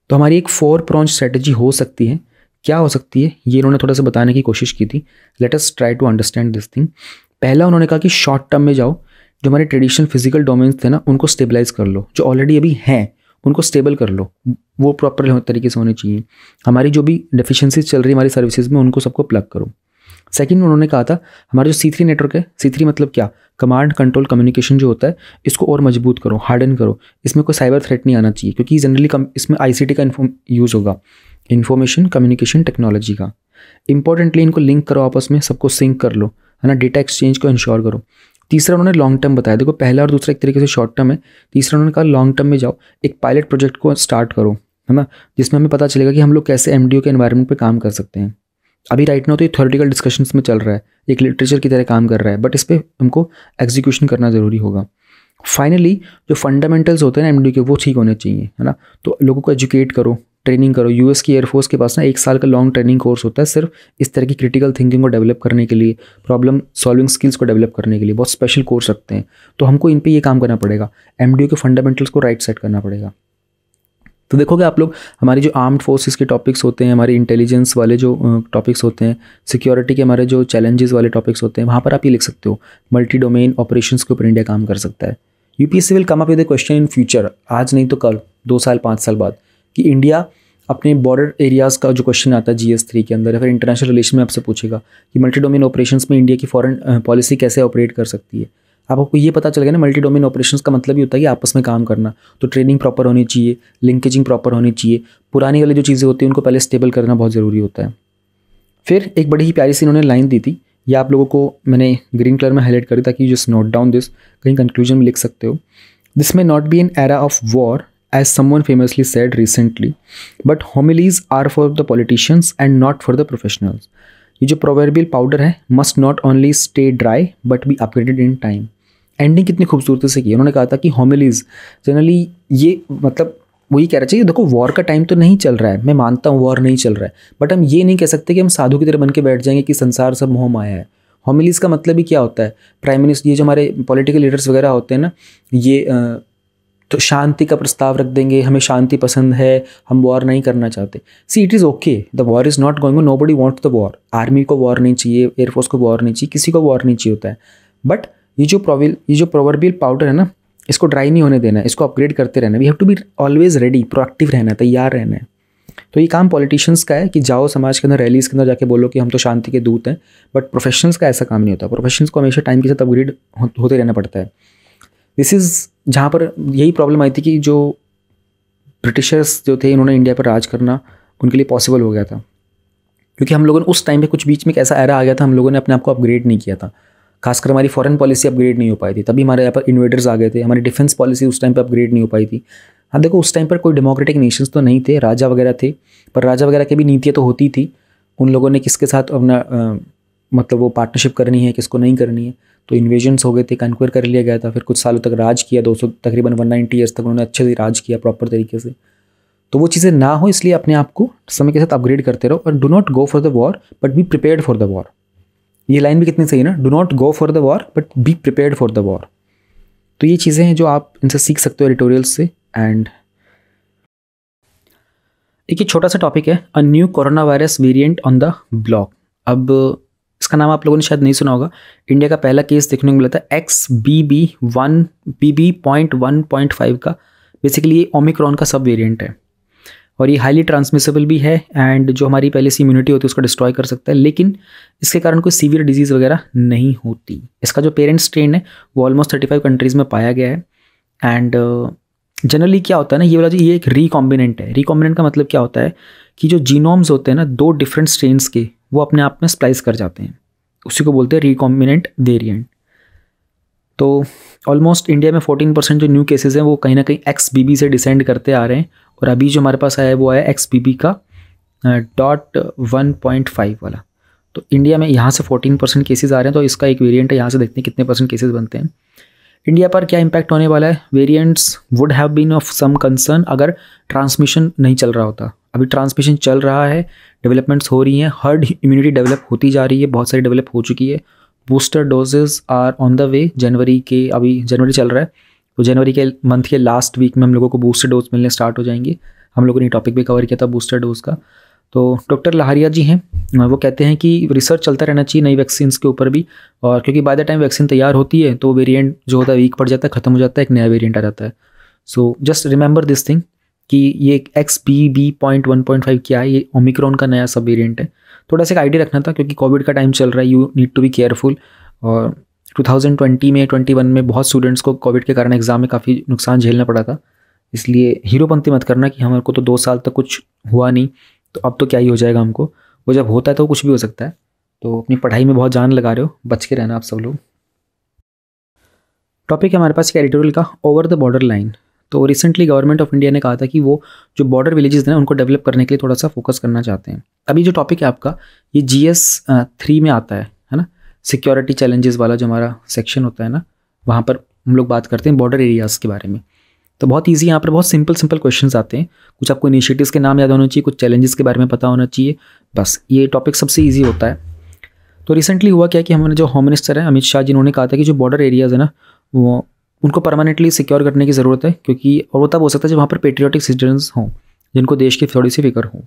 तो हमारी एक फोर प्रॉन्च स्ट्रेटेजी हो सकती है क्या हो सकती है ये इन्होंने थोड़ा सा बताने की कोशिश की थी let us try to understand this thing पहला उन्होंने कहा कि शॉर्ट टर्म में जाओ जो हमारे ट्रेडिशनल फिजिकल डोमेन्स थे ना उनको स्टेबलाइज कर लो जो ऑलरेडी अभी हैं उनको स्टेबल कर लो वो प्रॉपर तरीके से होने चाहिए हमारी जो भी डिफिशेंसीज चल रही है हमारी सर्विसेज में उनको सबको प्लग करो सेकेंड उन्होंने कहा था हमारा जो सी थ्री नेटवर्क है सी थ्री मतलब क्या कमांड कंट्रोल कम्युनिकेशन जो होता है इसको और मजबूत करो हार्डन करो इसमें कोई साइबर थ्रेट नहीं आना चाहिए क्योंकि जनरली कम इसमें आई का यूज़ होगा इन्फॉर्मेशन कम्युनिकेशन टेक्नोलॉजी का इंपॉर्टेंटली इनको लिंक करो आपस में सबको सिंक कर लो है ना डेटा एक्सचेंज को इंश्योर करो तीसरा उन्होंने लॉन्ग टर्म बताया देखो पहला और दूसरा एक तरीके से शॉर्ट टर्म है तीसरा उन्होंने कहा लॉन्ग टर्म में जाओ एक पायलट प्रोजेक्ट को स्टार्ट करो है ना जिसमें हमें पता चलेगा कि हम लोग कैसे एम के एन्वायरमेंट पर काम कर सकते हैं अभी राइट ना तो ये थोरिटिकल डिस्कशंस में चल रहा है एक लिटरेचर की तरह काम कर रहा है बट इस पर हमको एग्जीक्यूशन करना ज़रूरी होगा फाइनली जो फंडामेंटल्स होते हैं ना एम के वो ठीक होने चाहिए है ना तो लोगों को एजुकेट करो ट्रेनिंग करो यूएस की एयरफोर्स के पास ना एक साल का लॉन्ग ट्रेनिंग कोर्स होता है सिर्फ इस तरह की क्रिटिकल थिंकिंग को डेवलप करने के लिए प्रॉब्लम सॉल्विंग स्किल्स को डेवलप करने के लिए बहुत स्पेशल कोर्स रखते हैं तो हमको इन पर ये काम करना पड़ेगा एम के फंडामेंटल्स को राइट सेट करना पड़ेगा तो देखोगे आप लोग हमारी जो आर्म्ड फोर्सेस के टॉपिक्स होते हैं हमारे इंटेलिजेंस वाले जो टॉपिक्स होते हैं सिक्योरिटी के हमारे जो चैलेंजेस वाले टॉपिक्स होते हैं वहाँ पर आप ये लिख सकते हो मल्टी डोमेन ऑपरेशन के ऊपर इंडिया काम कर सकता है UPSC will come up with question in future आज नहीं तो कल दो साल पाँच साल बाद कि इंडिया अपने बॉर्डर एरियाज़ का जो क्वेश्चन आता है जी एस थ्री के अंदर या फिर इंटरनेशनल रिलेशन में आपसे पूछेगा कि मल्टी डोमेन ऑपरेशन में इंडिया की फॉरन पॉलिसी कैसे ऑपरेट कर सकती है आपको ये पता चल गया ना मल्टी डोमेन ऑपरेशन का मतलब ये होता है कि आपस में काम करना तो ट्रेनिंग प्रॉपर होनी चाहिए लिंकेजिंग प्रॉपर होनी चाहिए पुरानी वाली जो चीज़ें होती हैं उनको पहले स्टेबल करना बहुत ज़रूरी होता है फिर एक बड़ी ही प्यारी सी इन्होंने लाइन दी थी ये आप लोगों को मैंने ग्रीन कलर में हाईलाइट करी ताकि जस्ट नोट डाउन दिस कहीं कंक्लूजन में लिख सकते हो this may not be an era of war as someone famously said recently but homilies are for the politicians and not for the professionals ये जो प्रोवेबल पाउडर है must not only stay dry but be upgraded in time ending कितनी खूबसूरती से की उन्होंने कहा था कि होमिलीज जनरली ये मतलब वही कह रहा चाहिए देखो वॉर का टाइम तो नहीं चल रहा है मैं मानता हूँ वॉर नहीं चल रहा है बट हम ये नहीं कह सकते कि हम साधु की तरह बन के बैठ जाएंगे कि संसार सब मोह माया है होमिलीज का मतलब ही क्या होता है प्राइम मिनिस्टर ये जो हमारे पॉलिटिकल लीडर्स वगैरह होते हैं ना ये तो शांति का प्रस्ताव रख देंगे हमें शांति पसंद है हम वॉर नहीं करना चाहते see it is okay the war is not going nobody want the war army को वॉर नहीं चाहिए एयरफोर्स को वॉर नहीं चाहिए किसी को वॉर नहीं चाहिए होता है बट ये जो प्रोविल ये जो प्रोवर्बियल पाउडर है ना इसको ड्राई नहीं होने देना है इसको अपग्रेड करते रहना we have to be always ready proactive रहना है तैयार रहना है तो ये काम पॉलिटिशियंस का है कि जाओ समाज के अंदर रैलीज के अंदर जाके बोलो कि हम तो शांति के दूत हैं बट प्रोफेशनल्स का ऐसा काम नहीं होता प्रोफेशनल्स को हमेशा टाइम के साथ अपग्रेड होते रहना पड़ता है दिस इज़ जहाँ पर यही प्रॉब्लम आई थी कि जो ब्रिटिशर्स जो थे इन्होंने इंडिया पर राज करना उनके लिए पॉसिबल हो गया था क्योंकि हम लोगों ने उस टाइम पे कुछ बीच में एक ऐसा एरा आ गया था हम लोगों ने अपने आप को अपग्रेड नहीं किया था खासकर हमारी फॉरेन पॉलिसी अपग्रेड नहीं हो पाई थी तभी हमारे यहाँ पर इन्वेडर्स आ गए थे हमारी डिफेंस पॉलिसी उस टाइम पर अपग्रेड नहीं हो पाई थी हाँ देखो उस टाइम पर कोई डेमोक्रेटिक नेशंस तो नहीं थे राजा वगैरह थे पर राजा वगैरह की भी नीतियाँ तो होती थी उन लोगों ने किसके साथ अपना मतलब वो पार्टनरशिप करनी है किसको नहीं करनी है तो इन्वेजन्स हो गए थे कन्क्वेयर कर लिया गया था फिर कुछ सालों तक राज किया दो तकरीबन वन ईयर्स तक उन्होंने अच्छे से राज किया प्रॉपर तरीके से तो वो चीज़ें ना हो इसलिए अपने आप को समय के साथ अपग्रेड करते रहो और do not go for the war but be prepare for the war ये लाइन भी कितनी सही है ना do not go for the war but be prepare for the war तो ये चीज़ें हैं जो आप इनसे सीख सकते हो एडिटोरियल्स से एंड एक ये छोटा सा टॉपिक है a new coronavirus variant on the block अब इसका नाम आप लोगों ने शायद नहीं सुना होगा इंडिया का पहला केस देखने को मिला था X B B one B B point one point five का बेसिकली ये ओमिक्रॉन का सब वेरिएंट है और ये हाईली ट्रांसमिसेबल भी है एंड जो हमारी पहले से इम्यूनिटी होती है उसको डिस्ट्रॉय कर सकता है लेकिन इसके कारण कोई सीवियर डिजीज़ वगैरह नहीं होती इसका जो पेरेंट स्ट्रेन है वो ऑलमोस्ट थर्टी फाइव कंट्रीज़ में पाया गया है एंड जनरली uh, क्या होता है ना ये वाला जी ये एक रिकॉम्बिनेंट है रिकॉम्बिनेंट का मतलब क्या होता है कि जो जीनोम्स होते हैं ना दो डिफरेंट स्ट्रेन्स के वो अपने आप में स्प्लाइस कर जाते हैं उसी को बोलते हैं रिकॉम्बिनेंट वेरिएंट तो ऑलमोस्ट इंडिया में 14 परसेंट जो न्यू केसेस हैं वो कहीं ना कहीं एक्स बीबी से डिसेंड करते आ रहे हैं और अभी जो हमारे पास आया है वो आया एक्स बी बी का डॉट वन पॉइंट फाइव वाला तो इंडिया में यहाँ से फोर्टीन परसेंट केसेज आ रहे हैं तो इसका एक वेरिएंट है यहाँ से देखते हैं कितने परसेंट केसेज बनते हैं इंडिया पर क्या इम्पैक्ट होने वाला है variants would have been of some concern अगर ट्रांसमिशन नहीं चल रहा होता अभी ट्रांसमिशन चल रहा है डेवलपमेंट्स हो रही हैं हर्ड इम्यूनिटी डेवलप होती जा रही है बहुत सारी डेवलप हो चुकी है booster doses are on the way जनवरी के अभी जनवरी चल रहा है तो जनवरी के मंथ के लास्ट वीक में हम लोगों को बूस्टर डोज मिलने स्टार्ट हो जाएंगे हम लोगों ने टॉपिक भी कवर किया था बूस्टर डोज का तो डॉक्टर लाहरिया जी हैं वो कहते हैं कि रिसर्च चलता रहना चाहिए नई वैक्सीन के ऊपर भी और क्योंकि बाय द टाइम वैक्सीन तैयार होती है तो वेरिएंट जो होता है वीक पड़ जाता है ख़त्म हो जाता है एक नया वेरिएंट आ जाता है so just remember this thing कि ये X B B point one point five क्या है ये ओमिक्रॉन का नया सब वेरियंट है थोड़ा सा एक आइडिया रखना था क्योंकि कोविड का टाइम चल रहा है you need to be careful और 2020 में 21 में बहुत स्टूडेंट्स को कोविड के कारण एग्ज़ाम में काफ़ी नुकसान झेलना पड़ा था इसलिए हीरोपंती मत करना कि हमारे को तो दो साल तक कुछ हुआ नहीं तो अब तो क्या ही हो जाएगा हमको वो जब होता है तो कुछ भी हो सकता है तो अपनी पढ़ाई में बहुत जान लगा रहे हो बच के रहना आप सब लोग टॉपिक है हमारे पास एक एडिटोरियल का ओवर द बॉर्डर लाइन तो रिसेंटली गवर्नमेंट ऑफ इंडिया ने कहा था कि वो जो बॉर्डर विलेजेस हैं उनको डेवलप करने के लिए थोड़ा सा फोकस करना चाहते हैं अभी जो टॉपिक है आपका ये जी एस थ्री में आता है सिक्योरिटी चैलेंजेस वाला जो हमारा सेक्शन होता है ना वहाँ पर हम लोग बात करते हैं बॉर्डर एरियाज़ के बारे में तो बहुत ईजी यहाँ पर बहुत सिंपल सिंपल क्वेश्चंस आते हैं कुछ आपको इनिशिएटिव्स के नाम याद होना चाहिए कुछ चैलेंजेस के बारे में पता होना चाहिए बस ये टॉपिक सबसे ईजी होता है तो रिसेंटली हुआ क्या कि हमारे जो होम मिनिस्टर हैं अमित शाह जिन्होंने कहा था कि जो बॉर्डर एरियाज़ है ना वो उनको परमानेंटली सिक्योर करने की ज़रूरत है क्योंकि और वो तब हो सकता है जब वहाँ पर पेट्रियाटिक सिटीजन्स हों जिनको देश की थोड़ी सी फिक्र हों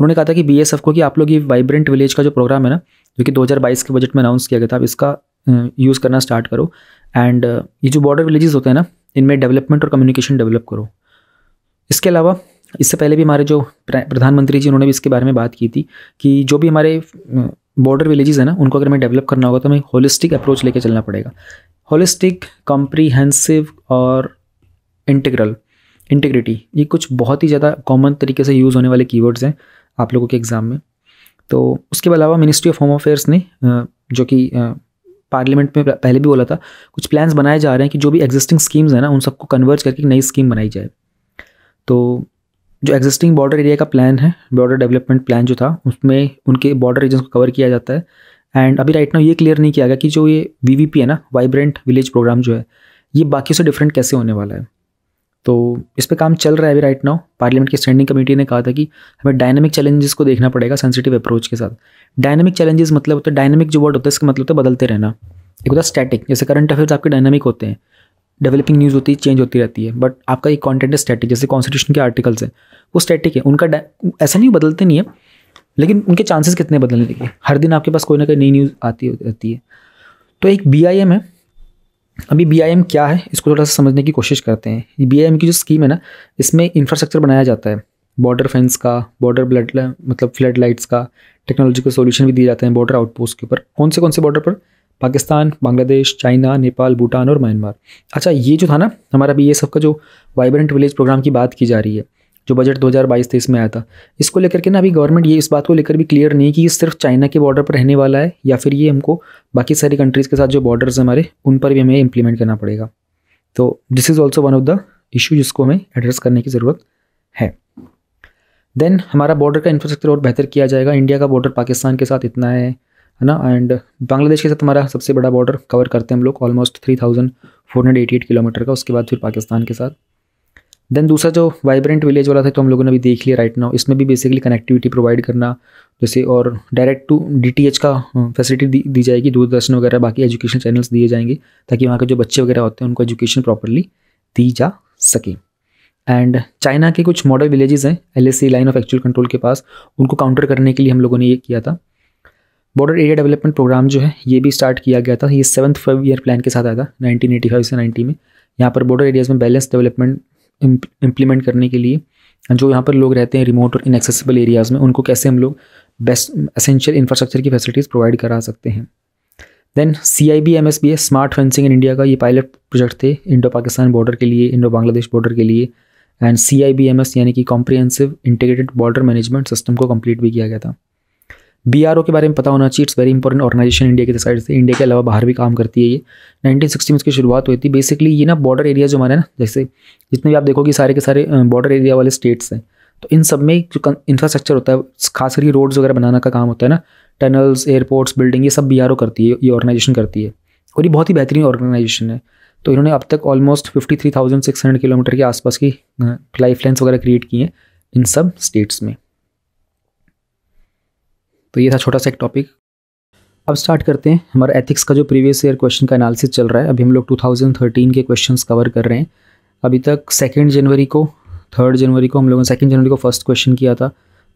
उन्होंने कहा था कि बी एस एफ को कि आप लोग ये वाइब्रेंट विलेज का जो प्रोग्राम है ना जो कि 2022 के बजट में अनाउंस किया गया था आप इसका यूज़ करना स्टार्ट करो एंड ये जो बॉर्डर विलेजेस होते हैं ना इनमें डेवलपमेंट और कम्युनिकेशन डेवलप करो इसके अलावा इससे पहले भी हमारे जो प्रधानमंत्री जी उन्होंने भी इसके बारे में बात की थी कि जो भी हमारे बॉर्डर विलेजेस हैं ना उनको अगर हमें डेवलप करना होगा तो हमें होलिस्टिक अप्रोच लेके चलना पड़ेगा होलिस्टिक कॉम्प्रीहेंसिव और इंटीग्रल इंटीग्रिटी ये कुछ बहुत ही ज़्यादा कॉमन तरीके से यूज़ होने वाले कीवर्ड्स हैं आप लोगों के एग्ज़ाम में तो उसके अलावा मिनिस्ट्री ऑफ होम अफेयर्स ने जो कि पार्लियामेंट में पहले भी बोला था कुछ प्लान्स बनाए जा रहे हैं कि जो भी एग्जिस्टिंग स्कीम्स हैं ना उन सबको कन्वर्ज करके नई स्कीम बनाई जाए तो जो एग्जिस्टिंग बॉर्डर एरिया का प्लान है बॉर्डर डेवलपमेंट प्लान जो था उसमें उनके बॉर्डर रीजन को कवर किया जाता है एंड अभी राइट नाउ ये क्लियर नहीं किया गया कि जो ये वी है ना वाइब्रेंट विलेज प्रोग्राम जो है ये बाकी से डिफरेंट कैसे होने वाला है तो इस पर काम चल रहा है अभी राइट नाउ पार्लियामेंट की स्टैंडिंग कमेटी ने कहा था कि हमें डायनेमिक चैलेंजेस को देखना पड़ेगा सेंसिटिव अप्रोच के साथ डायनेमिक चैलेंजेस मतलब होता है डायनेमिक जो वर्ड होता है इसका मतलब होता तो है बदलते रहना एक होता है स्टैटिक जैसे करंट अफेयर्स आपके डायनेमिक होते हैं डेवलपिंग न्यूज़ होती है चेंज होती रहती है बट आपका एक कॉन्टेंट है स्टैटिक जैसे कॉन्स्टिट्यूशन के आर्टिकल्स हैं वो स्टैटिक है उनका ऐसा नहीं बदलते नहीं है लेकिन उनके चांसेस कितने बदलने के हर दिन आपके पास कोई ना कोई नई न्यूज़ आती रहती है तो एक बी है अभी बी क्या है इसको थोड़ा सा समझने की कोशिश करते हैं बी की जो स्कीम है ना इसमें इंफ्रास्ट्रक्चर बनाया जाता है बॉर्डर फेंस का बॉर्डर ब्लड मतलब फ्लड लाइट्स का टेक्नोलॉजी के सोल्यूशन भी दिए जाते हैं बॉर्डर आउटपोस्ट के ऊपर कौन से कौन से बॉर्डर पर पाकिस्तान बांग्लादेश चाइना नेपाल भूटान और म्यांमार अच्छा ये जो था ना हमारा अभी ये सब का जो वाइब्रेंट विलेज प्रोग्राम की बात की जा रही है जो बजट 2022-23 में आया था इसको लेकर के ना अभी गवर्नमेंट ये इस बात को लेकर भी क्लियर नहीं कि ये सिर्फ चाइना के बॉर्डर पर रहने वाला है या फिर ये हमको बाकी सारी कंट्रीज़ के साथ जो बॉर्डर्स हमारे उन पर भी हमें इम्प्लीमेंट करना पड़ेगा तो this is also one of the issue जिसको हमें एड्रेस करने की ज़रूरत है देन हमारा बॉर्डर का इंफ्रास्ट्रक्चर और बेहतर किया जाएगा इंडिया का बॉर्डर पाकिस्तान के साथ इतना है है ना एंड बांग्लादेश के साथ हमारा सबसे बड़ा बॉर्डर कवर करते हैं हम लोग almost three thousand four hundred eighty eight kilometre का उसके बाद फिर पाकिस्तान के साथ देन दूसरा जो वाइब्रेंट विलेज वाला था तो हम लोगों ने अभी देख लिया राइट नाउ इसमें भी बेसिकली कनेक्टिविटी प्रोवाइड करना जैसे और डायरेक्ट टू डीटीएच का फैसिलिटी दी, दी जाएगी दूरदर्शन वगैरह बाकी एजुकेशन चैनल्स दिए जाएंगे ताकि वहाँ के जो बच्चे वगैरह होते हैं उनको एजुकेशन प्रॉपरली दी जा सके एंड चाइना के कुछ मॉडल विलेजेस हैं L line of actual control के पास उनको काउंटर करने के लिए हम लोगों ने ये किया था बॉर्डर एरिया डेवलपमेंट प्रोग्राम जो है ये भी स्टार्ट किया गया था ये सेवन्थ फाइव ईयर प्लान के साथ आया था नाइनटीन से नाइन्टी में यहाँ पर बॉर्डर एरियाज़ में बैलेंस डेवलपमेंट इम्प्लीमेंट करने के लिए जो यहाँ पर लोग रहते हैं रिमोट और इनएक्सेसिबल एरियाज़ में उनको कैसे हम लोग बेस्ट असेंशियल इंफ्रास्ट्रक्चर की फैसिलिटीज़ प्रोवाइड करा सकते हैं then C I B M S B S smart fencing in India का ये पायलट प्रोजेक्ट थे इंडो पाकिस्तान बॉर्डर के लिए इंडो बांग्लादेश बॉर्डर के लिए and C I B M S यानी कि comprehensive integrated border management system को कम्प्लीट भी किया गया था बी के बारे में पता होना चाहिए it's very important organisation India की साइड तो से इंडिया के अलावा बाहर भी काम करती है ये नाइनटीन सिक्सटी में इसकी शुरुआत हुई थी बेसिकली ये ना बॉर्डर एरिया जो हमारे ना जैसे जितने भी आप देखोगे सारे के सारे बॉर्डर एरिया वाले स्टेट्स हैं तो इन सब में जो इंफ्रास्ट्रक्चर होता है खास करके रोड्स वगैरह बनाना का काम होता है ना टनल्स एयरपोर्ट्स बिल्डिंग ये सब बी करती है ये ऑर्गेनाइजेशन करती है और ये बहुत ही बेहतरीन ऑर्गेनाइजेशन है तो इन्होंने अब तक almost fifty three thousand six hundred kilometre के आसपास की लाइफ लाइन्स वगैरह क्रिएट की हैं इन सब स्टेट्स में तो ये था छोटा सा एक टॉपिक अब स्टार्ट करते हैं हमारा एथिक्स का जो प्रीवियस ईयर क्वेश्चन का एनालिसिस चल रहा है अभी हम लोग 2013 के क्वेश्चंस कवर कर रहे हैं अभी तक सेकेंड जनवरी को थर्ड जनवरी को हम लोगों ने सेकेंड जनवरी को फर्स्ट क्वेश्चन किया था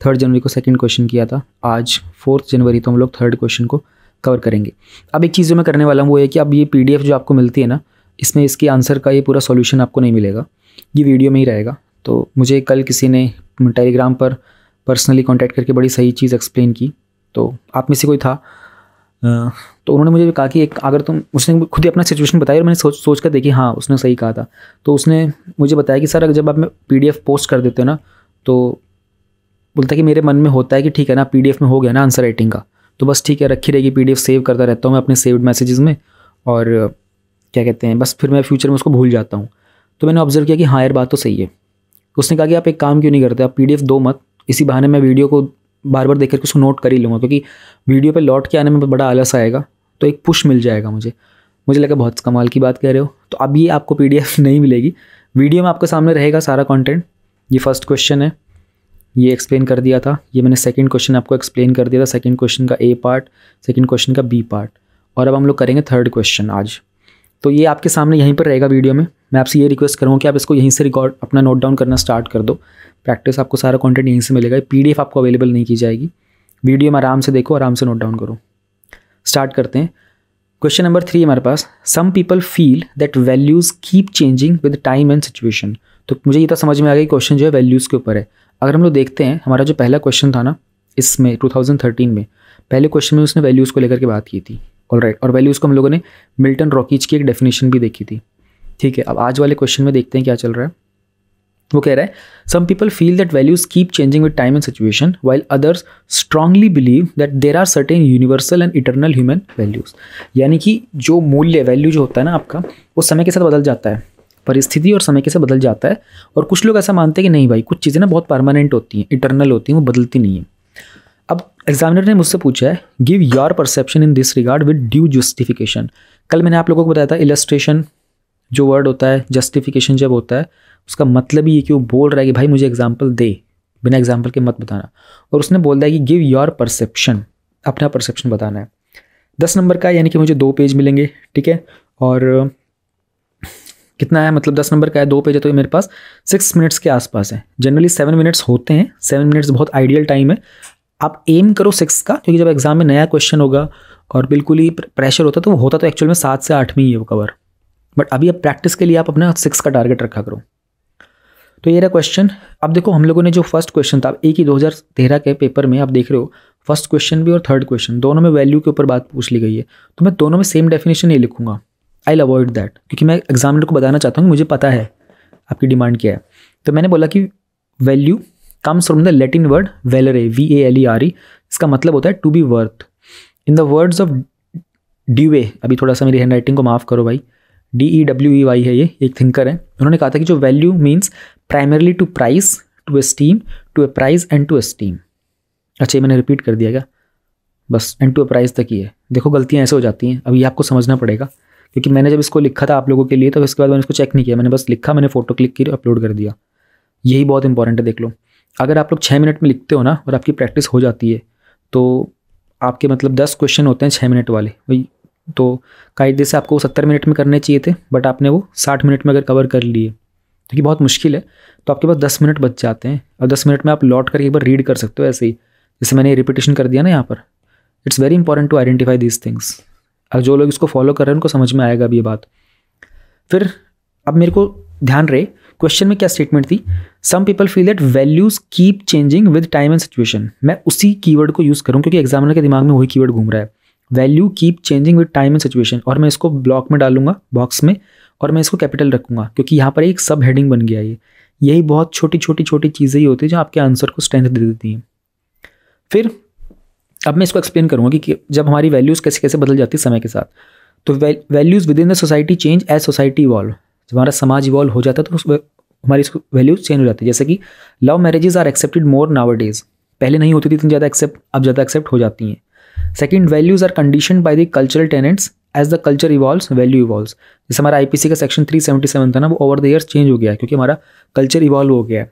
थर्ड जनवरी को सेकेंड क्वेश्चन किया था आज फोर्थ जनवरी तो हम लोग थर्ड क्वेश्चन को कवर करेंगे अब एक चीज़ जो मैं करने वाला हूँ वो है कि अब ये पी जो आपको मिलती है ना इसमें इसके आंसर का ये पूरा सोल्यूशन आपको नहीं मिलेगा ये वीडियो में ही रहेगा तो मुझे कल किसी ने टेलीग्राम पर पर्सनली कॉन्टैक्ट करके बड़ी सही चीज़ एक्सप्लेन की तो आप में से कोई था तो उन्होंने मुझे कहा कि एक अगर तुम उसने खुद ही अपना सिचुएशन बताई और मैंने सोच सोच कर देखी हाँ उसने सही कहा था तो उसने मुझे बताया कि सर अगर जब आप पी पोस्ट कर देते हो ना तो बोलता है कि मेरे मन में होता है कि ठीक है ना पी में हो गया ना आंसर राइटिंग का तो बस ठीक है रखी रहेगी पी सेव करता रहता हूँ मैं अपने सेव्ड मैसेजेस में और क्या कहते हैं बस फिर मैं फ्यूचर में उसको भूल जाता हूँ तो मैंने ऑब्जर्व किया कि हाँ यार बात तो सही है उसने कहा कि आप एक काम क्यों नहीं करते आप पी दो मत इसी बहाने मैं वीडियो को बार बार देख करके उसको नोट कर ही लूँगा क्योंकि वीडियो पर लौट के आने में बड़ा आलस आएगा तो एक पुश मिल जाएगा मुझे मुझे लगा बहुत कमाल की बात कह रहे हो तो अब ये आपको पी <laughs> नहीं मिलेगी वीडियो में आपके सामने रहेगा सारा कॉन्टेंट ये फर्स्ट क्वेश्चन है ये एक्सप्लेन कर दिया था ये मैंने सेकंड क्वेश्चन आपको एक्सप्लेन कर दिया था सेकंड क्वेश्चन का ए पार्ट सेकंड क्वेश्चन का बी पार्ट और अब हम लोग करेंगे थर्ड क्वेश्चन आज तो ये आपके सामने यहीं पर रहेगा वीडियो में मैं आपसे ये रिक्वेस्ट करूँगा कि आप इसको यहीं से रिकॉर्ड अपना नोट डाउन करना स्टार्ट कर दो प्रैक्टिस आपको सारा कॉन्टेंट यहीं से मिलेगा पी आपको अवेलेबल नहीं की जाएगी वीडियो में आराम से देखो आराम से नोट डाउन करो स्टार्ट करते हैं क्वेश्चन नंबर थ्री हमारे पास some people feel that values keep changing with time and situation तो मुझे ये तो समझ में आ गया कि क्वेश्चन जो है वैल्यूज़ के ऊपर है अगर हम लोग देखते हैं हमारा जो पहला क्वेश्चन था ना इसमें 2013 में पहले क्वेश्चन में उसने वैल्यूज़ को लेकर के बात की थी ऑल राइट right. और वैल्यूज़ को हम लोगों ने मिल्टन रॉकीज की एक डेफिनेशन भी देखी थी ठीक है अब आज वाले क्वेश्चन में देखते हैं क्या चल रहा है वो कह रहा है some people feel that values keep changing with time and situation while others strongly believe that there are certain universal and eternal human values यानी कि जो मूल्य वैल्यू जो होता है ना आपका वो समय के साथ बदल जाता है परिस्थिति और समय के साथ बदल जाता है और कुछ लोग ऐसा मानते हैं कि नहीं भाई कुछ चीज़ें ना बहुत परमानेंट होती हैं इटरनल होती हैं वो बदलती नहीं है अब एग्जामिनर ने मुझसे पूछा है give your perception in this regard with due justification कल मैंने आप लोगों को बताया था इलस्ट्रेशन जो वर्ड होता है जस्टिफिकेशन जब होता है उसका मतलब ही है कि वो बोल रहा है कि भाई मुझे एग्जाम्पल दे बिना एग्जाम्पल के मत बताना और उसने बोल दिया कि गिव योर परसेप्शन अपना परसेप्शन बताना है दस नंबर का यानी कि मुझे दो पेज मिलेंगे ठीक है और कितना है मतलब दस नंबर का है दो पेज है तो ये मेरे पास सिक्स मिनट्स के आसपास है जनरली सेवन मिनट्स होते हैं सेवन मिनट्स बहुत आइडियल टाइम है आप एम करो सिक्स का क्योंकि जब एग्ज़ाम में नया क्वेश्चन होगा और बिल्कुल ही प्रेशर होता तो वो होता तो एक्चुअल में सात से आठ में ही है वो कवर बट अभी अब प्रैक्टिस के लिए आप अपना सिक्स का टारगेट रखा करो तो ये रहा क्वेश्चन अब देखो हम लोगों ने जो फर्स्ट क्वेश्चन था एक ही 2013 के पेपर में आप देख रहे हो फर्स्ट क्वेश्चन भी और थर्ड क्वेश्चन दोनों में वैल्यू के ऊपर बात पूछ ली गई है तो मैं दोनों में सेम डेफिनेशन नहीं लिखूंगा आई विल अवॉइड दैट क्योंकि मैं एग्जामिनर को बताना चाहता हूँ मुझे पता है आपकी डिमांड क्या है तो मैंने बोला कि value comes from the Latin word valere V A L E R E इसका मतलब होता है to be worth in the words of Dewey अभी थोड़ा सा मेरी हैंड राइटिंग को माफ़ करो भाई D E W E Y है ये एक थिंकर है उन्होंने कहा था कि जो value means primarily to prize to esteem to appraise and to esteem अच्छा ये मैंने रिपीट कर दिया क्या बस एंड टू ए प्राइज़ तक ही है देखो गलतियाँ ऐसे हो जाती हैं अभी आपको समझना पड़ेगा क्योंकि मैंने जब इसको लिखा था आप लोगों के लिए तो इसके बाद मैंने इसको चेक नहीं किया मैंने बस लिखा मैंने फोटो क्लिक की अपलोड कर दिया यही बहुत इंपॉर्टेंट है देख लो अगर आप लोग छः मिनट में लिखते हो ना और आपकी प्रैक्टिस हो जाती है तो आपके मतलब दस क्वेश्चन होते हैं छः मिनट वाले वही तो कायदे से आपको सत्तर मिनट में करने चाहिए थे बट आपने वो साठ मिनट में अगर कवर कर लिए क्योंकि तो बहुत मुश्किल है तो आपके पास दस मिनट बच जाते हैं और दस मिनट में आप लौट करके एक बार रीड कर सकते हो ऐसे ही जैसे मैंने रिपीटेशन कर दिया ना यहाँ पर it's very important to identify these things और जो लोग इसको फॉलो कर रहे हैं उनको समझ में आएगा अब ये बात फिर अब मेरे को ध्यान रहे क्वेश्चन में क्या स्टेटमेंट थी some people feel that values keep changing with time and situation मैं उसी कीवर्ड को यूज़ करूँ क्योंकि एग्जामिनर के दिमाग में वही कीवर्ड घूम रहा है value keep changing with time and situation और मैं इसको ब्लॉक में डालूंगा बॉक्स में और मैं इसको कैपिटल रखूँगा क्योंकि यहाँ पर एक सब हेडिंग बन गया ये यही बहुत छोटी छोटी छोटी चीज़ें ही होती है जो आपके आंसर को स्ट्रेंथ दे देती हैं फिर अब मैं इसको एक्सप्लेन करूँगा कि, कि जब हमारी वैल्यूज़ कैसे कैसे बदल जाती है समय के साथ तो values within the society change as society evolve जब हमारा समाज इवॉल्व हो जाता है तो हमारी वैल्यूज़ चेंज हो जाती है जैसे कि love marriages are accepted more nowadays पहले नहीं होती थी इतनी ज़्यादा एक्सेप्ट अब ज़्यादा एक्सेप्ट हो जाती हैं second values are condition by the cultural tenets as the culture evolve value evolve जैसे हमारा सी का सेक्शन 377 था ना वो ओवर द ईयर्स चेंज हो गया है क्योंकि हमारा कल्चर इवॉल्व हो गया है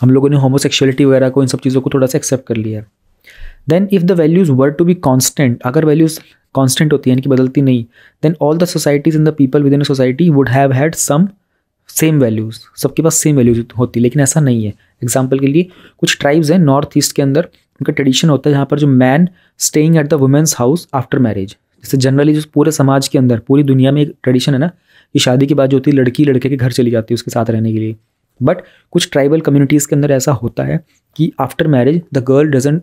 हम लोगों ने होमोसेक्शुअलिटी वगैरह को इन सब चीज़ों को थोड़ा सा एक्सेप्ट कर लिया है then if the values were to be constant अगर वैल्यूज़ कॉन्स्टेंट होती है यानी कि बदलती नहीं then all the societies in the people within society would have had some same values सबके पास सेम वैल्यूज होती लेकिन ऐसा नहीं है एग्जाम्पल के लिए कुछ ट्राइब्स हैं नॉर्थ ईस्ट के अंदर उनका ट्रेडिशन होता है जहाँ पर जो man staying at the women's house after marriage जैसे जनरली जो पूरे समाज के अंदर पूरी दुनिया में एक ट्रेडिशन है ना कि शादी के बाद जो होती है लड़की लड़के के घर चली जाती है उसके साथ रहने के लिए बट कुछ ट्राइबल कम्युनिटीज़ के अंदर ऐसा होता है कि after marriage the girl doesn't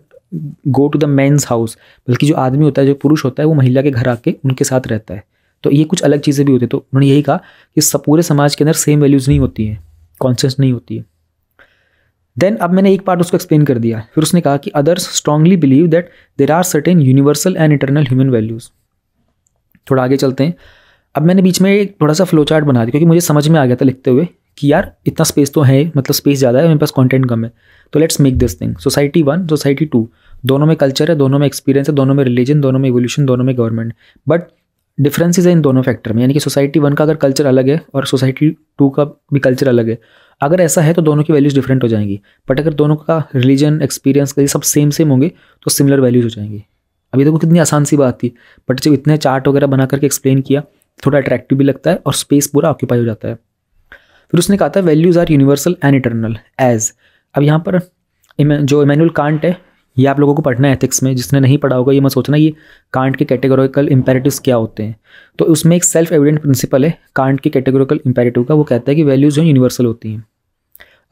go to the man's house बल्कि जो आदमी होता है जो पुरुष होता है वो महिला के घर आके उनके साथ रहता है तो ये कुछ अलग चीज़ें भी होती है तो उन्होंने यही कहा कि सब पूरे समाज के अंदर सेम वैल्यूज़ नहीं होती हैं कॉन्शियस नहीं होती है देन अब मैंने एक पार्ट उसको एक्सप्लेन कर दिया फिर उसने कहा कि others strongly believe that there are certain universal and internal human values थोड़ा आगे चलते हैं अब मैंने बीच में एक थोड़ा सा फ्लो चार्ट बना दिया क्योंकि मुझे समझ में आ गया था लिखते हुए कि यार इतना स्पेस तो है मतलब स्पेस ज़्यादा है मेरे पास कंटेंट कम है तो let's make this thing society one society two दोनों में कल्चर है दोनों में एक्सपीरियंस है दोनों में रिलीजन दोनों में एवोल्यूशन दोनों में गवर्नमेंट बट डिफरेंसेस है इन दोनों फैक्टर में यानी कि सोसाइटी वन का अगर कल्चर अलग है और सोसाइटी टू का भी कल्चर अलग है अगर ऐसा है तो दोनों की वैल्यूज़ डिफरेंट हो जाएंगी बट अगर दोनों का रिलीजन एक्सपीरियंस ये सब सेम सेम होंगे तो सिमिलर वैल्यूज़ हो जाएंगी अभी देखो कितनी आसान सी बात थी बट जब इतने चार्ट वगैरह बना करके एक्सप्लेन किया थोड़ा अट्रैक्टिव भी लगता है और स्पेस पूरा ऑक्यूपाई हो जाता है फिर उसने कहा था values are universal and eternal as अब यहाँ पर जो इमानुअल कांट है ये आप लोगों को पढ़ना है एथिक्स में जिसने नहीं पढ़ा होगा ये मैं सोचना ये कांट के कैटेगोरिकल इंपेरेटिव क्या होते हैं तो उसमें एक सेल्फ एविडेंट प्रिंसिपल है कांट के कैटेगोरिकल इंपेरेटिव का वो कहता है कि वैल्यूज़ जो यूनिवर्सल होती हैं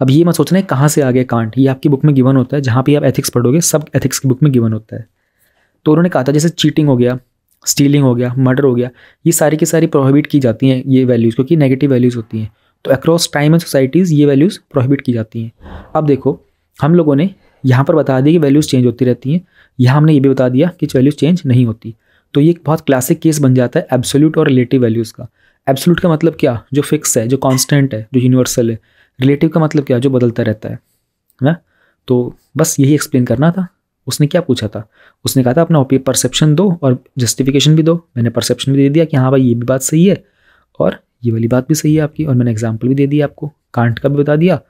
अब ये मैं सोचना है कहाँ से आ गया कांट ये आपकी बुक में गिवन होता है जहाँ भी आप एथिक्स पढ़ोगे सब एथिक्स की बुक में गिवन होता है तो उन्होंने कहा था जैसे चीटिंग हो गया स्टीलिंग हो गया मर्डर हो गया ये सारी की सारी प्रोहिबिट की जाती हैं ये वैल्यूज़ क्योंकि नेगेटिव वैल्यूज़ होती हैं तो अक्रॉस टाइम एंड सोसाइटीज़ ये वैल्यूज़ प्रोहिबिट की जाती हैं अब देखो हम लोगों ने यहाँ पर बता दिया कि वैल्यूज़ चेंज होती रहती हैं यहाँ हमने ये भी बता दिया कि वैल्यूज़ चेंज नहीं होती तो ये एक बहुत क्लासिक केस बन जाता है एब्सोल्यूट और रिलेटिव वैल्यूज़ का एब्सोल्यूट का मतलब क्या जो फिक्स है जो कांस्टेंट है जो यूनिवर्सल है रिलेटिव का मतलब क्या जो बदलता रहता है ना तो बस यही एक्सप्लेन करना था उसने क्या पूछा था उसने कहा था अपना ओपी परसेप्शन दो और जस्टिफिकेशन भी दो मैंने परसेप्शन भी दे दिया कि हाँ भाई ये भी बात सही है और ये वाली बात भी सही है आपकी और मैंने एग्जाम्पल भी दे दिया आपको कांट का भी बता दिया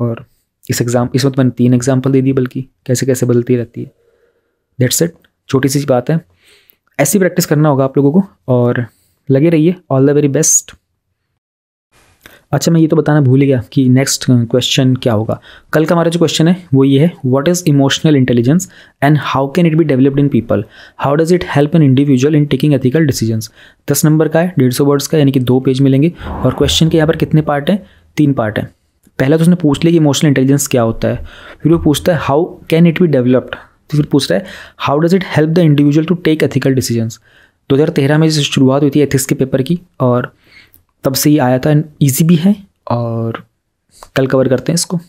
और इस एग्जाम इस वक्त मैंने तीन एग्जाम्पल दे दी बल्कि कैसे कैसे बदलती रहती है दैट्स इट छोटी सी बात है ऐसी प्रैक्टिस करना होगा आप लोगों को और लगे रहिए ऑल द वेरी बेस्ट अच्छा मैं ये तो बताना भूल गया कि नेक्स्ट क्वेश्चन क्या होगा कल का हमारा जो क्वेश्चन है वो ये है what is emotional intelligence and how can it be developed in people how does it help an individual in taking ethical decisions दस नंबर का है डेढ़ सौ वर्ड्स का यानी कि दो पेज मिलेंगे और क्वेश्चन के यहाँ पर कितने पार्ट हैं तीन पार्ट हैं पहला तो उसने पूछ लिया कि इमोशनल इंटेलिजेंस क्या होता है फिर वो पूछता है how can it be developed तो फिर पूछता है how does it help the individual to take ethical decisions तेरह में जैसे शुरुआत हुई थी एथिक्स के पेपर की और तब से ही आया था ईजी भी है और कल कवर करते हैं इसको